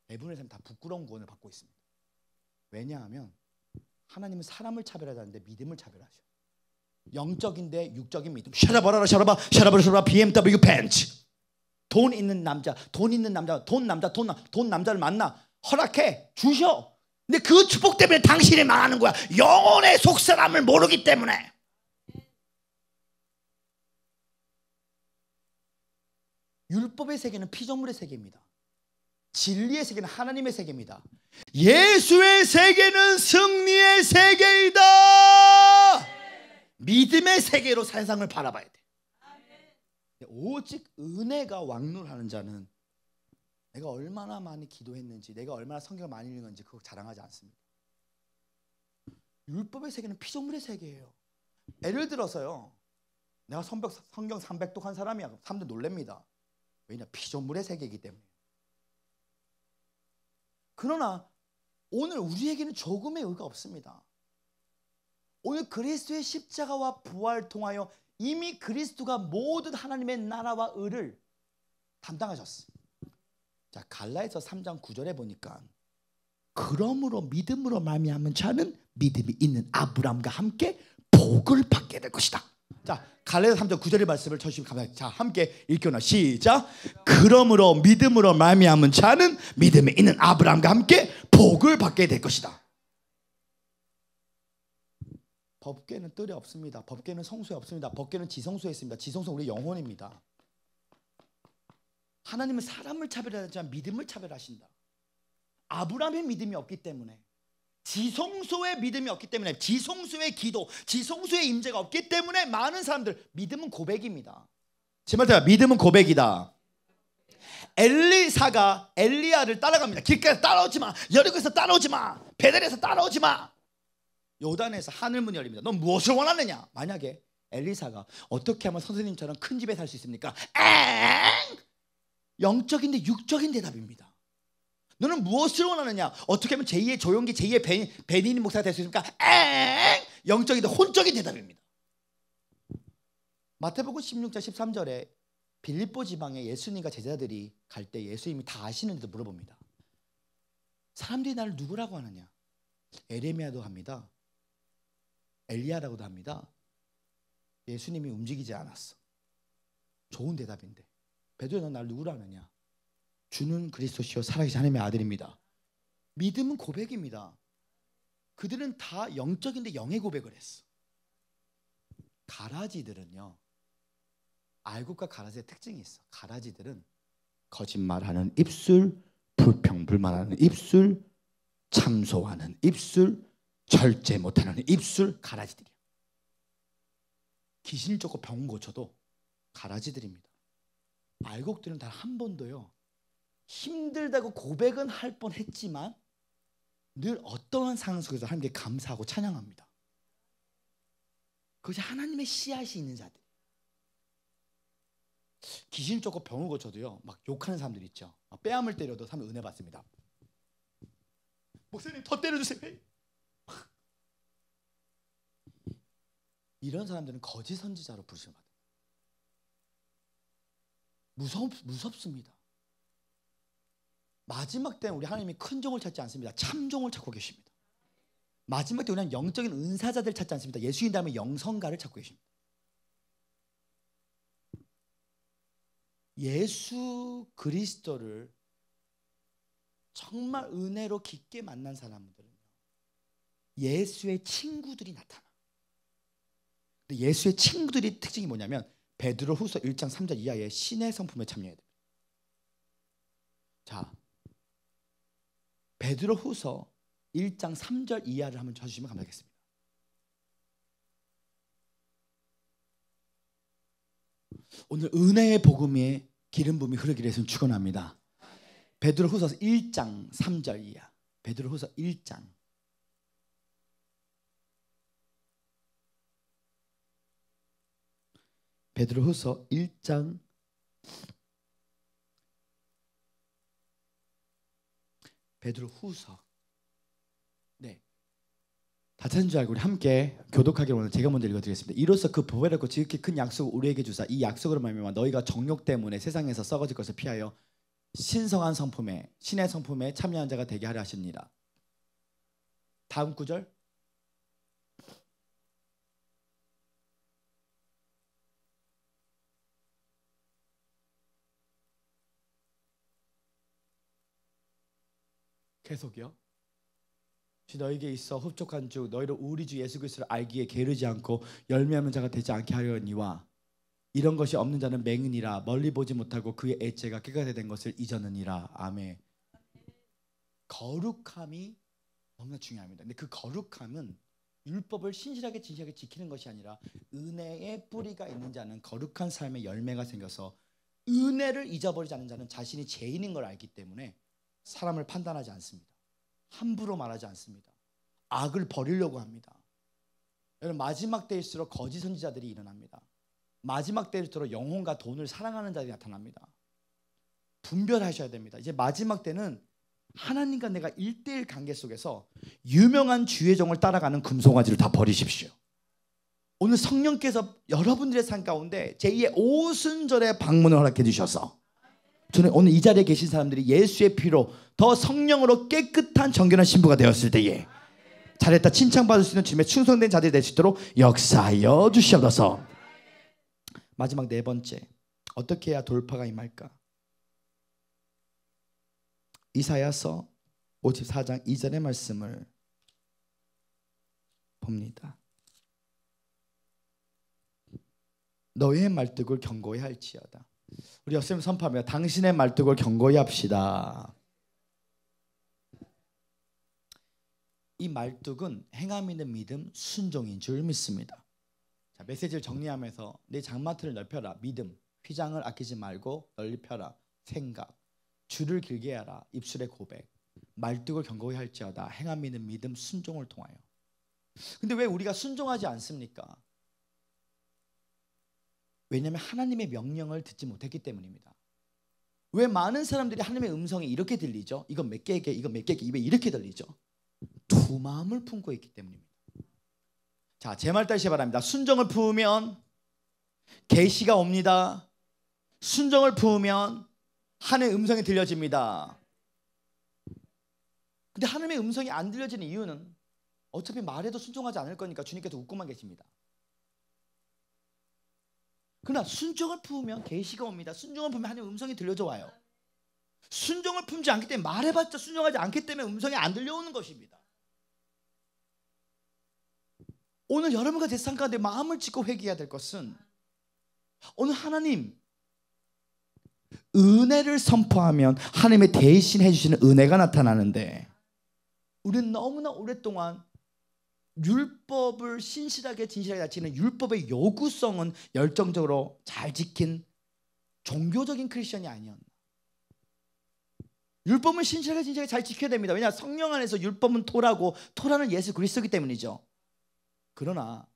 대부분의 사람 다 부끄러운 구원을 받고 있습니다. 왜냐하면 하나님은 사람을 차별하다는데 믿음을 차별하셔. 영적인데 육적인 믿음. 샤라바라라 샤라바 샤라바라 샤라바 BMW 벤츠. 돈 있는 남자, 돈 있는 남자, 돈 남자, 돈, 돈 남자를 만나 허락해 주셔. 근데 그 축복 때문에 당신이 망하는 거야. 영혼의 속사람을 모르기 때문에. 율법의 세계는 피조물의 세계입니다. 진리의 세계는 하나님의 세계입니다. 예수의 세계는 승리의 세계이다. 믿음의 세계로 세상을 바라봐야 돼. 오직 은혜가 왕노하는 자는 내가 얼마나 많이 기도했는지, 내가 얼마나 성경을 많이 읽었는지 그거 자랑하지 않습니다. 율법의 세계는 피조물의 세계예요. 예를 들어서요. 내가 성벽, 성경 300도 한 사람이야. 사람들 놀랍니다. 왜냐? 피조물의 세계이기 때문에. 그러나 오늘 우리에게는 조금의 의가 없습니다. 오늘 그리스도의 십자가와 부활 통하여 이미 그리스도가 모든 하나님의 나라와 의를 담당하셨습니다. 자, 갈라에서 3장 9절에 보니까 그러므로 믿음으로 말미암은 자는 믿음이 있는 아브람과 함께 복을 받게 될 것이다. 자, 갈라에서 3장 9절의 말씀을 쳐주시면 자, 함께 읽거나 시작. 그러므로 믿음으로 말미암은 자는 믿음이 있는 아브람과 함께 복을 받게 될 것이다. 법계는 뜰에 없습니다. 법계는 성소에 없습니다. 법계는 지성소에 있습니다. 지성소 우리 영혼입니다. 하나님은 사람을 차별하지 않 믿음을 차별하신다. 아브라함의 믿음이 없기 때문에 지성소의 믿음이 없기 때문에 지성소의 기도, 지성소의 임재가 없기 때문에 많은 사람들 믿음은 고백입니다. 제 말대로 믿음은 고백이다. 엘리사가 엘리야를 따라갑니다. 길가에서 따라오지 마. 여리고에서 따라오지 마. 베델에서 따라오지 마. 요단에서 하늘 문이 열립니다. 넌 무엇을 원하느냐? 만약에 엘리사가 어떻게 하면 선생님처럼 큰 집에 살 수 있습니까? 엥! 영적인데 육적인 대답입니다. 너는 무엇을 원하느냐? 어떻게 하면 제2의 조용기, 제2의 베니니 목사가 될 수 있습니까? 엥! 영적인데 혼적인 대답입니다. 마태복음 16장 13절에 빌립보 지방에 예수님과 제자들이 갈 때 예수님이 다 아시는데도 물어봅니다. 사람들이 나를 누구라고 하느냐? 에레미아도 합니다. 엘리아라고도 합니다. 예수님이 움직이지 않았어. 좋은 대답인데. 베드로 너날 누구라 하느냐? 주는 그리스도시요 살아계신 하나님의 아들입니다. 믿음은 고백입니다. 그들은 다 영적인데 영의 고백을 했어. 가라지들은요. 알곡과 가라지의 특징이 있어. 가라지들은 거짓말하는 입술, 불평 불만하는 입술, 참소하는 입술, 절제 못하는 입술 가라지들이야. 귀신 쫓고 병 고쳐도 가라지들입니다. 말곡들은단한 번도요. 힘들다고 고백은 할 뻔했지만 늘 어떠한 상황 속에서 하나님께 감사하고 찬양합니다. 그것이 하나님의 씨앗이 있는 자들. 귀신 쫓고 병을 고쳐도요. 막 욕하는 사람들 있죠. 빼암을 때려도 사람 은혜 받습니다. 목사님 더 때려주세요. 이런 사람들은 거짓 선지자로 부르심을 받 무섭, 무섭습니다. 마지막 때는 우리 하나님이 큰 종을 찾지 않습니다. 참종을 찾고 계십니다. 마지막 때 우리는 영적인 은사자들 찾지 않습니다. 예수인 다음에 영성가를 찾고 계십니다. 예수 그리스도를 정말 은혜로 깊게 만난 사람들은 예수의 친구들이 나타나. 근데 예수의 친구들이 특징이 뭐냐면 베드로 후서 1장 3절 이하의 신의 성품에 참여해야 됩니다. 자, 베드로 후서 1장 3절 이하를 한번 쳐주시면 감사하겠습니다. 오늘 은혜의 복음에 기름 부이 흐르기를 해서 축원합니다. 베드로 후서 1장 3절 이하. 베드로 후서 1장 베드로후서 1장 베드로후서 네. 다 찾은 줄 알고 우리 함께 교독하기로 오늘 제가 먼저 읽어드리겠습니다. 이로써 그 보배롭고 지극히 큰 약속을 우리에게 주사 이 약속으로 말미암아 너희가 정욕 때문에 세상에서 썩어질 것을 피하여 신성한 성품에 신의 성품에 참여한 자가 되게 하려 하십니다. 다음 구절 계속이요. 너에게 있어 흡족한 주 너희로 우리 주 예수 그리스도를 알기에 게르지 않고 열매하는 자가 되지 않게 하려니와 이런 것이 없는 자는 맹인이라 멀리 보지 못하고 그의 애체가 깨끗해된 것을 잊었느니라 아멘. 거룩함이 너무나 중요합니다. 근데 그 거룩함은 율법을 신실하게 진실하게 지키는 것이 아니라 은혜의 뿌리가 있는 자는 거룩한 삶의 열매가 생겨서 은혜를 잊어버리지 않는 자는 자신이 죄인인 걸 알기 때문에 사람을 판단하지 않습니다. 함부로 말하지 않습니다. 악을 버리려고 합니다. 여러분 마지막 때일수록 거짓 선지자들이 일어납니다. 마지막 때일수록 영혼과 돈을 사랑하는 자들이 나타납니다. 분별하셔야 됩니다. 이제 마지막 때는 하나님과 내가 일대일 관계 속에서 유명한 주의정을 따라가는 금송아지를 다 버리십시오. 오늘 성령께서 여러분들의 삶 가운데 제2의 오순절의 방문을 허락해 주셔서 저는 오늘 이 자리에 계신 사람들이 예수의 피로 더 성령으로 깨끗한 정결한 신부가 되었을 때에 잘했다 칭찬받을 수 있는 주님의 충성된 자들이 될수 있도록 역사하여 주시옵소서. 마지막 네 번째. 어떻게 해야 돌파가 임할까? 이사야서 54장 2절의 말씀을 봅니다. 너의 말뚝을 경고해야 할지어다. 우리 옆쌤 선포하며 당신의 말뚝을 경고히 합시다. 이 말뚝은 행함 있는 믿음 순종인 줄 믿습니다. 자, 메시지를 정리하면서 내 장마트를 넓혀라 믿음 휘장을 아끼지 말고 넓혀라 생각 줄을 길게 하라 입술의 고백 말뚝을 경고히 할지어다 행함 믿는 믿음 순종을 통하여 근데 왜 우리가 순종하지 않습니까? 왜냐하면 하나님의 명령을 듣지 못했기 때문입니다. 왜 많은 사람들이 하나님의 음성이 이렇게 들리죠? 이건 몇 개에게, 이건 몇 개에게 입에 이렇게 들리죠? 두 마음을 품고 있기 때문입니다. 자, 제 말 다시 바랍니다. 순정을 품으면 계시가 옵니다. 순정을 품으면 하나의 음성이 들려집니다. 근데 하나의 음성이 안 들려지는 이유는 어차피 말해도 순종하지 않을 거니까 주님께서 웃고만 계십니다. 그러나 순종을 품으면 계시가 옵니다. 순종을 품으면 하나님 음성이 들려져 와요. 순종을 품지 않기 때문에 말해봤자 순종하지 않기 때문에 음성이 안 들려오는 것입니다. 오늘 여러분과 제상 가운데 마음을 짓고 회개해야 될 것은 오늘 하나님 은혜를 선포하면 하나님의 대신 해주시는 은혜가 나타나는데 우리는 너무나 오랫동안 율법을 신실하게 진실하게 가르치는 율법의 요구성은 열정적으로 잘 지킨 종교적인 크리스천이 아니었나. 율법은 신실하게 진실하게 잘 지켜야 됩니다. 왜냐 성령 안에서 율법은 토라고 토라는 예수 그리스도기 때문이죠. 그러나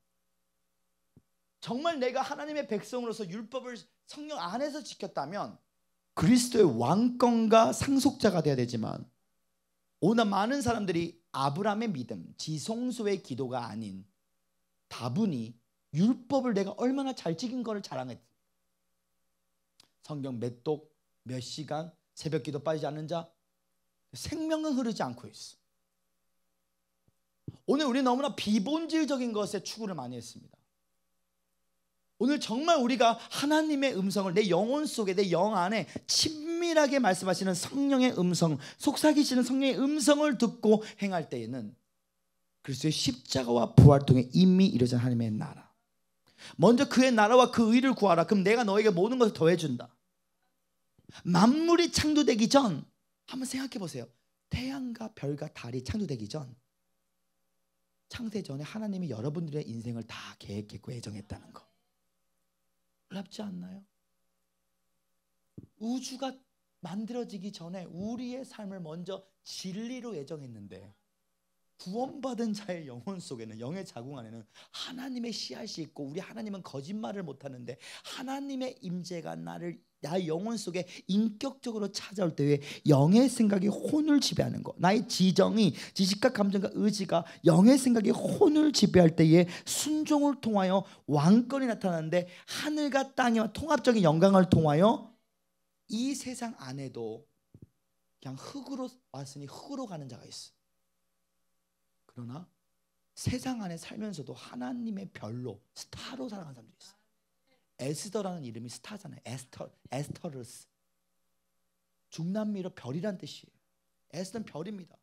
정말 내가 하나님의 백성으로서 율법을 성령 안에서 지켰다면 그리스도의 왕권과 상속자가 돼야 되지만 오늘 많은 사람들이 아브라함의 믿음, 지성소의 기도가 아닌 다분히 율법을 내가 얼마나 잘 지킨 거를 자랑했지. 성경 몇 독, 몇 시간, 새벽 기도 빠지지 않는 자, 생명은 흐르지 않고 있어. 오늘 우리 너무나 비본질적인 것에 추구를 많이 했습니다. 오늘 정말 우리가 하나님의 음성을 내 영혼 속에, 내 영 안에 침 은밀하게 말씀하시는 성령의 음성, 속삭이시는 성령의 음성을 듣고 행할 때에는 그리스도의 십자가와 부활 통해 이미 이루어진 하나님의 나라. 먼저 그의 나라와 그 의를 구하라. 그럼 내가 너에게 모든 것을 더해준다. 만물이 창조되기 전 한번 생각해 보세요. 태양과 별과 달이 창조되기 전 창세 전에 하나님이 여러분들의 인생을 다 계획했고 예정했다는 거. 놀랍지 않나요? 우주가 만들어지기 전에 우리의 삶을 먼저 진리로 예정했는데 구원받은 자의 영혼 속에는 영의 자궁 안에는 하나님의 씨앗이 있고 우리 하나님은 거짓말을 못 하는데 하나님의 임재가 나를 나의 영혼 속에 인격적으로 찾아올 때에 영의 생각이 혼을 지배하는 것 나의 지정이 지식과 감정과 의지가 영의 생각이 혼을 지배할 때에 순종을 통하여 왕권이 나타나는데 하늘과 땅의 통합적인 영광을 통하여 이 세상 안에도 그냥 흙으로 왔으니 흙으로 가는 자가 있어. 그러나 세상 안에 살면서도 하나님의 별로 스타로 살아가는 사람들이 있어. 에스더라는 이름이 스타잖아요. 에스터, 에스터르스. 중남미로 별이란 뜻이에요. 에스는 별입니다.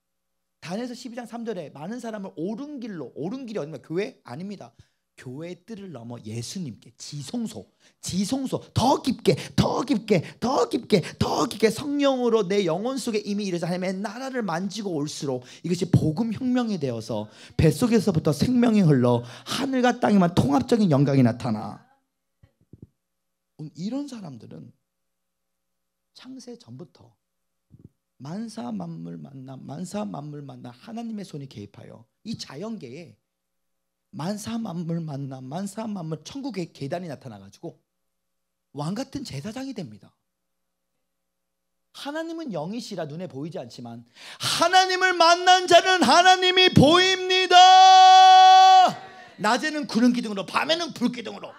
단에서 12장 3절에 많은 사람을 옳은 길로 옳은 길이 어디입 교회 아닙니다. 교회의 뜰을 넘어 예수님께 지성소, 지성소 더 깊게, 더 깊게, 더 깊게, 더 깊게 성령으로 내 영혼 속에 이미 이르자 하나님의 나라를 만지고 올수록 이것이 복음 혁명이 되어서 뱃속에서부터 생명이 흘러 하늘과 땅에만 통합적인 영광이 나타나. 이런 사람들은 창세 전부터 만사 만물 만나 만사 만물 만나 하나님의 손이 개입하여 이 자연계에 만사 만물 만나 만사 만물 천국의 계단이 나타나 가지고 왕 같은 제사장이 됩니다. 하나님은 영이시라 눈에 보이지 않지만 하나님을 만난 자는 하나님이 보입니다. 낮에는 구름 기둥으로 밤에는 불 기둥으로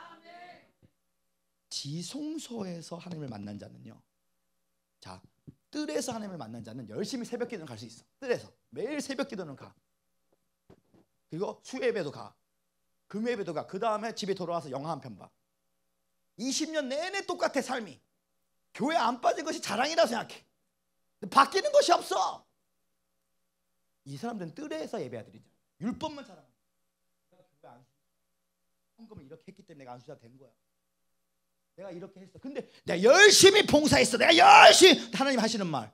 지송소에서 하나님을 만난 자는요. 자, 뜰에서 하나님을 만난 자는 열심히 새벽 기도는 갈수 있어. 뜰에서 매일 새벽 기도는 가. 그리고 수예배도 가. 금예배도 가. 그 다음에 집에 돌아와서 영화 한 편 봐. 20년 내내 똑같아 삶이. 교회 안 빠진 것이 자랑이라 생각해. 바뀌는 것이 없어. 이 사람들은 뜰에서 예배하들이죠. 율법만 자랑. 내가 헌금을 이렇게 했기 때문에 내가 안수자 된 거야. 내가 이렇게 했어. 근데 내가 열심히 봉사했어. 내가 열심히 하나님 하시는 말.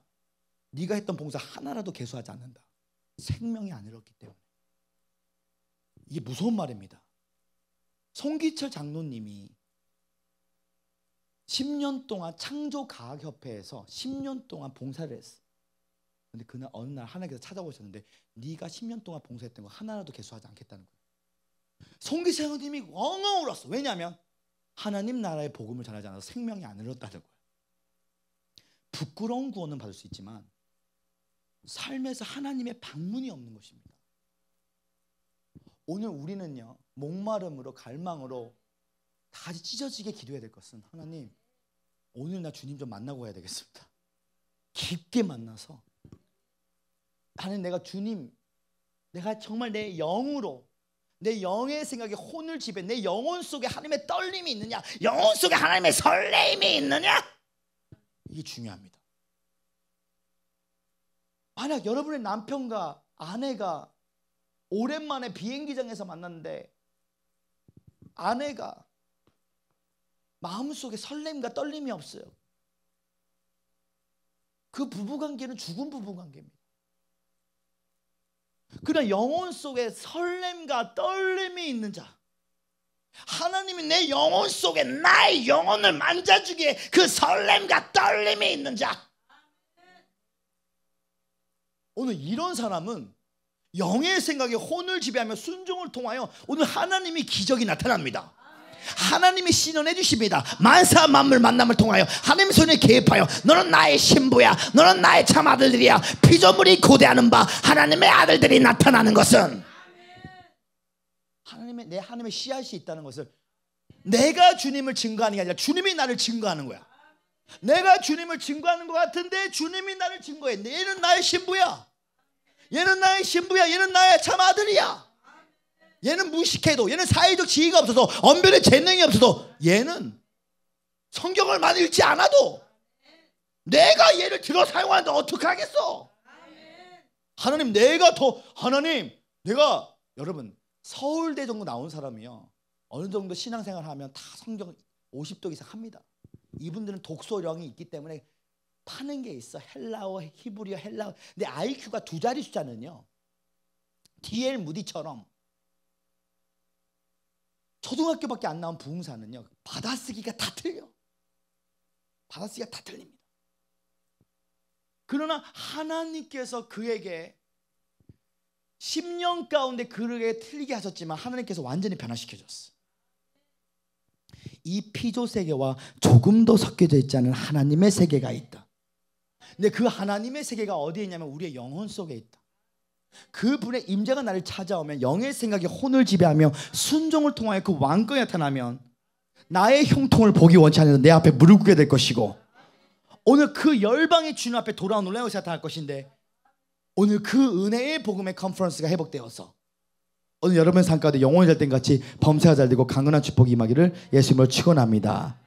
네가 했던 봉사 하나라도 개수하지 않는다. 생명이 안 잃었기 때문에. 이게 무서운 말입니다. 송기철 장로님이 10년 동안 창조과학협회에서 10년 동안 봉사를 했어. 근데 그날 어느 날 하나님께서 찾아오셨는데 네가 10년 동안 봉사했던 거 하나라도 개수하지 않겠다는 거야. 송기철 장로님이 엉엉 울었어. 왜냐하면 하나님 나라의 복음을 전하지 않아서 생명이 안 흘렀다는 거야. 부끄러운 구원은 받을 수 있지만 삶에서 하나님의 방문이 없는 것입니다. 오늘 우리는요 목마름으로 갈망으로 다시 찢어지게 기도해야 될 것은 하나님 오늘 나 주님 좀 만나고 해야 되겠습니다. 깊게 만나서 나는 내가 주님 내가 정말 내 영으로 내 영의 생각에 혼을 지배 내 영혼 속에 하나님의 떨림이 있느냐 영혼 속에 하나님의 설레임이 있느냐 이게 중요합니다. 만약 여러분의 남편과 아내가 오랜만에 비행기장에서 만났는데 아내가 마음속에 설렘과 떨림이 없어요. 그 부부관계는 죽은 부부관계입니다. 그러나 영혼 속에 설렘과 떨림이 있는 자. 하나님이 내 영혼 속에 나의 영혼을 만져주기에 그 설렘과 떨림이 있는 자. 오늘 이런 사람은 영의 생각에 혼을 지배하며 순종을 통하여 오늘 하나님이 기적이 나타납니다. 하나님이 신원해 주십니다. 만사 만물 만남을 통하여 하나님 손에 개입하여 너는 나의 신부야. 너는 나의 참 아들들이야. 피조물이 고대하는 바 하나님의 아들들이 나타나는 것은 하나님의 내 하나님의 씨앗이 있다는 것을 내가 주님을 증거하는 게 아니라 주님이 나를 증거하는 거야. 내가 주님을 증거하는 것 같은데 주님이 나를 증거해. 얘는 나의 신부야. 얘는 나의 신부야. 얘는 나의 참 아들이야. 얘는 무식해도, 얘는 사회적 지위가 없어서, 언변의 재능이 없어서, 얘는 성경을 많이 읽지 않아도 내가 얘를 들어 사용하는데 어떡하겠어? 하나님, 내가 더, 하나님, 내가, 여러분, 서울대 정도 나온 사람이요. 어느 정도 신앙생활 하면 다 성경 50도 이상 합니다. 이분들은 독서량이 있기 때문에 파는 게 있어. 헬라어, 히브리어, 헬라어. 근데 IQ가 두 자리 숫자는요. DL 무디처럼 초등학교밖에 안 나온 부흥사는요. 받아쓰기가 다 틀려. 받아쓰기가 다 틀립니다. 그러나 하나님께서 그에게 10년 가운데 그에게 틀리게 하셨지만 하나님께서 완전히 변화시켜줬어. 이 피조 세계와 조금 도 섞여져 있지 않은 하나님의 세계가 있다. 근데 그 하나님의 세계가 어디에 있냐면 우리의 영혼 속에 있다. 그분의 임재가 나를 찾아오면 영의 생각이 혼을 지배하며 순종을 통하여 그 왕권이 나타나면 나의 형통을 보기 원치 않아서 내 앞에 무릎 꿇게 될 것이고 오늘 그 열방의 주님 앞에 돌아온 놀라운 것이 나타날 것인데 오늘 그 은혜의 복음의 컨퍼런스가 회복되어서 오늘 여러분의 삶 가운데 영혼이 잘된 같이 범세가 잘 되고 강건한 축복이 임하기를 예수님을 축원합니다.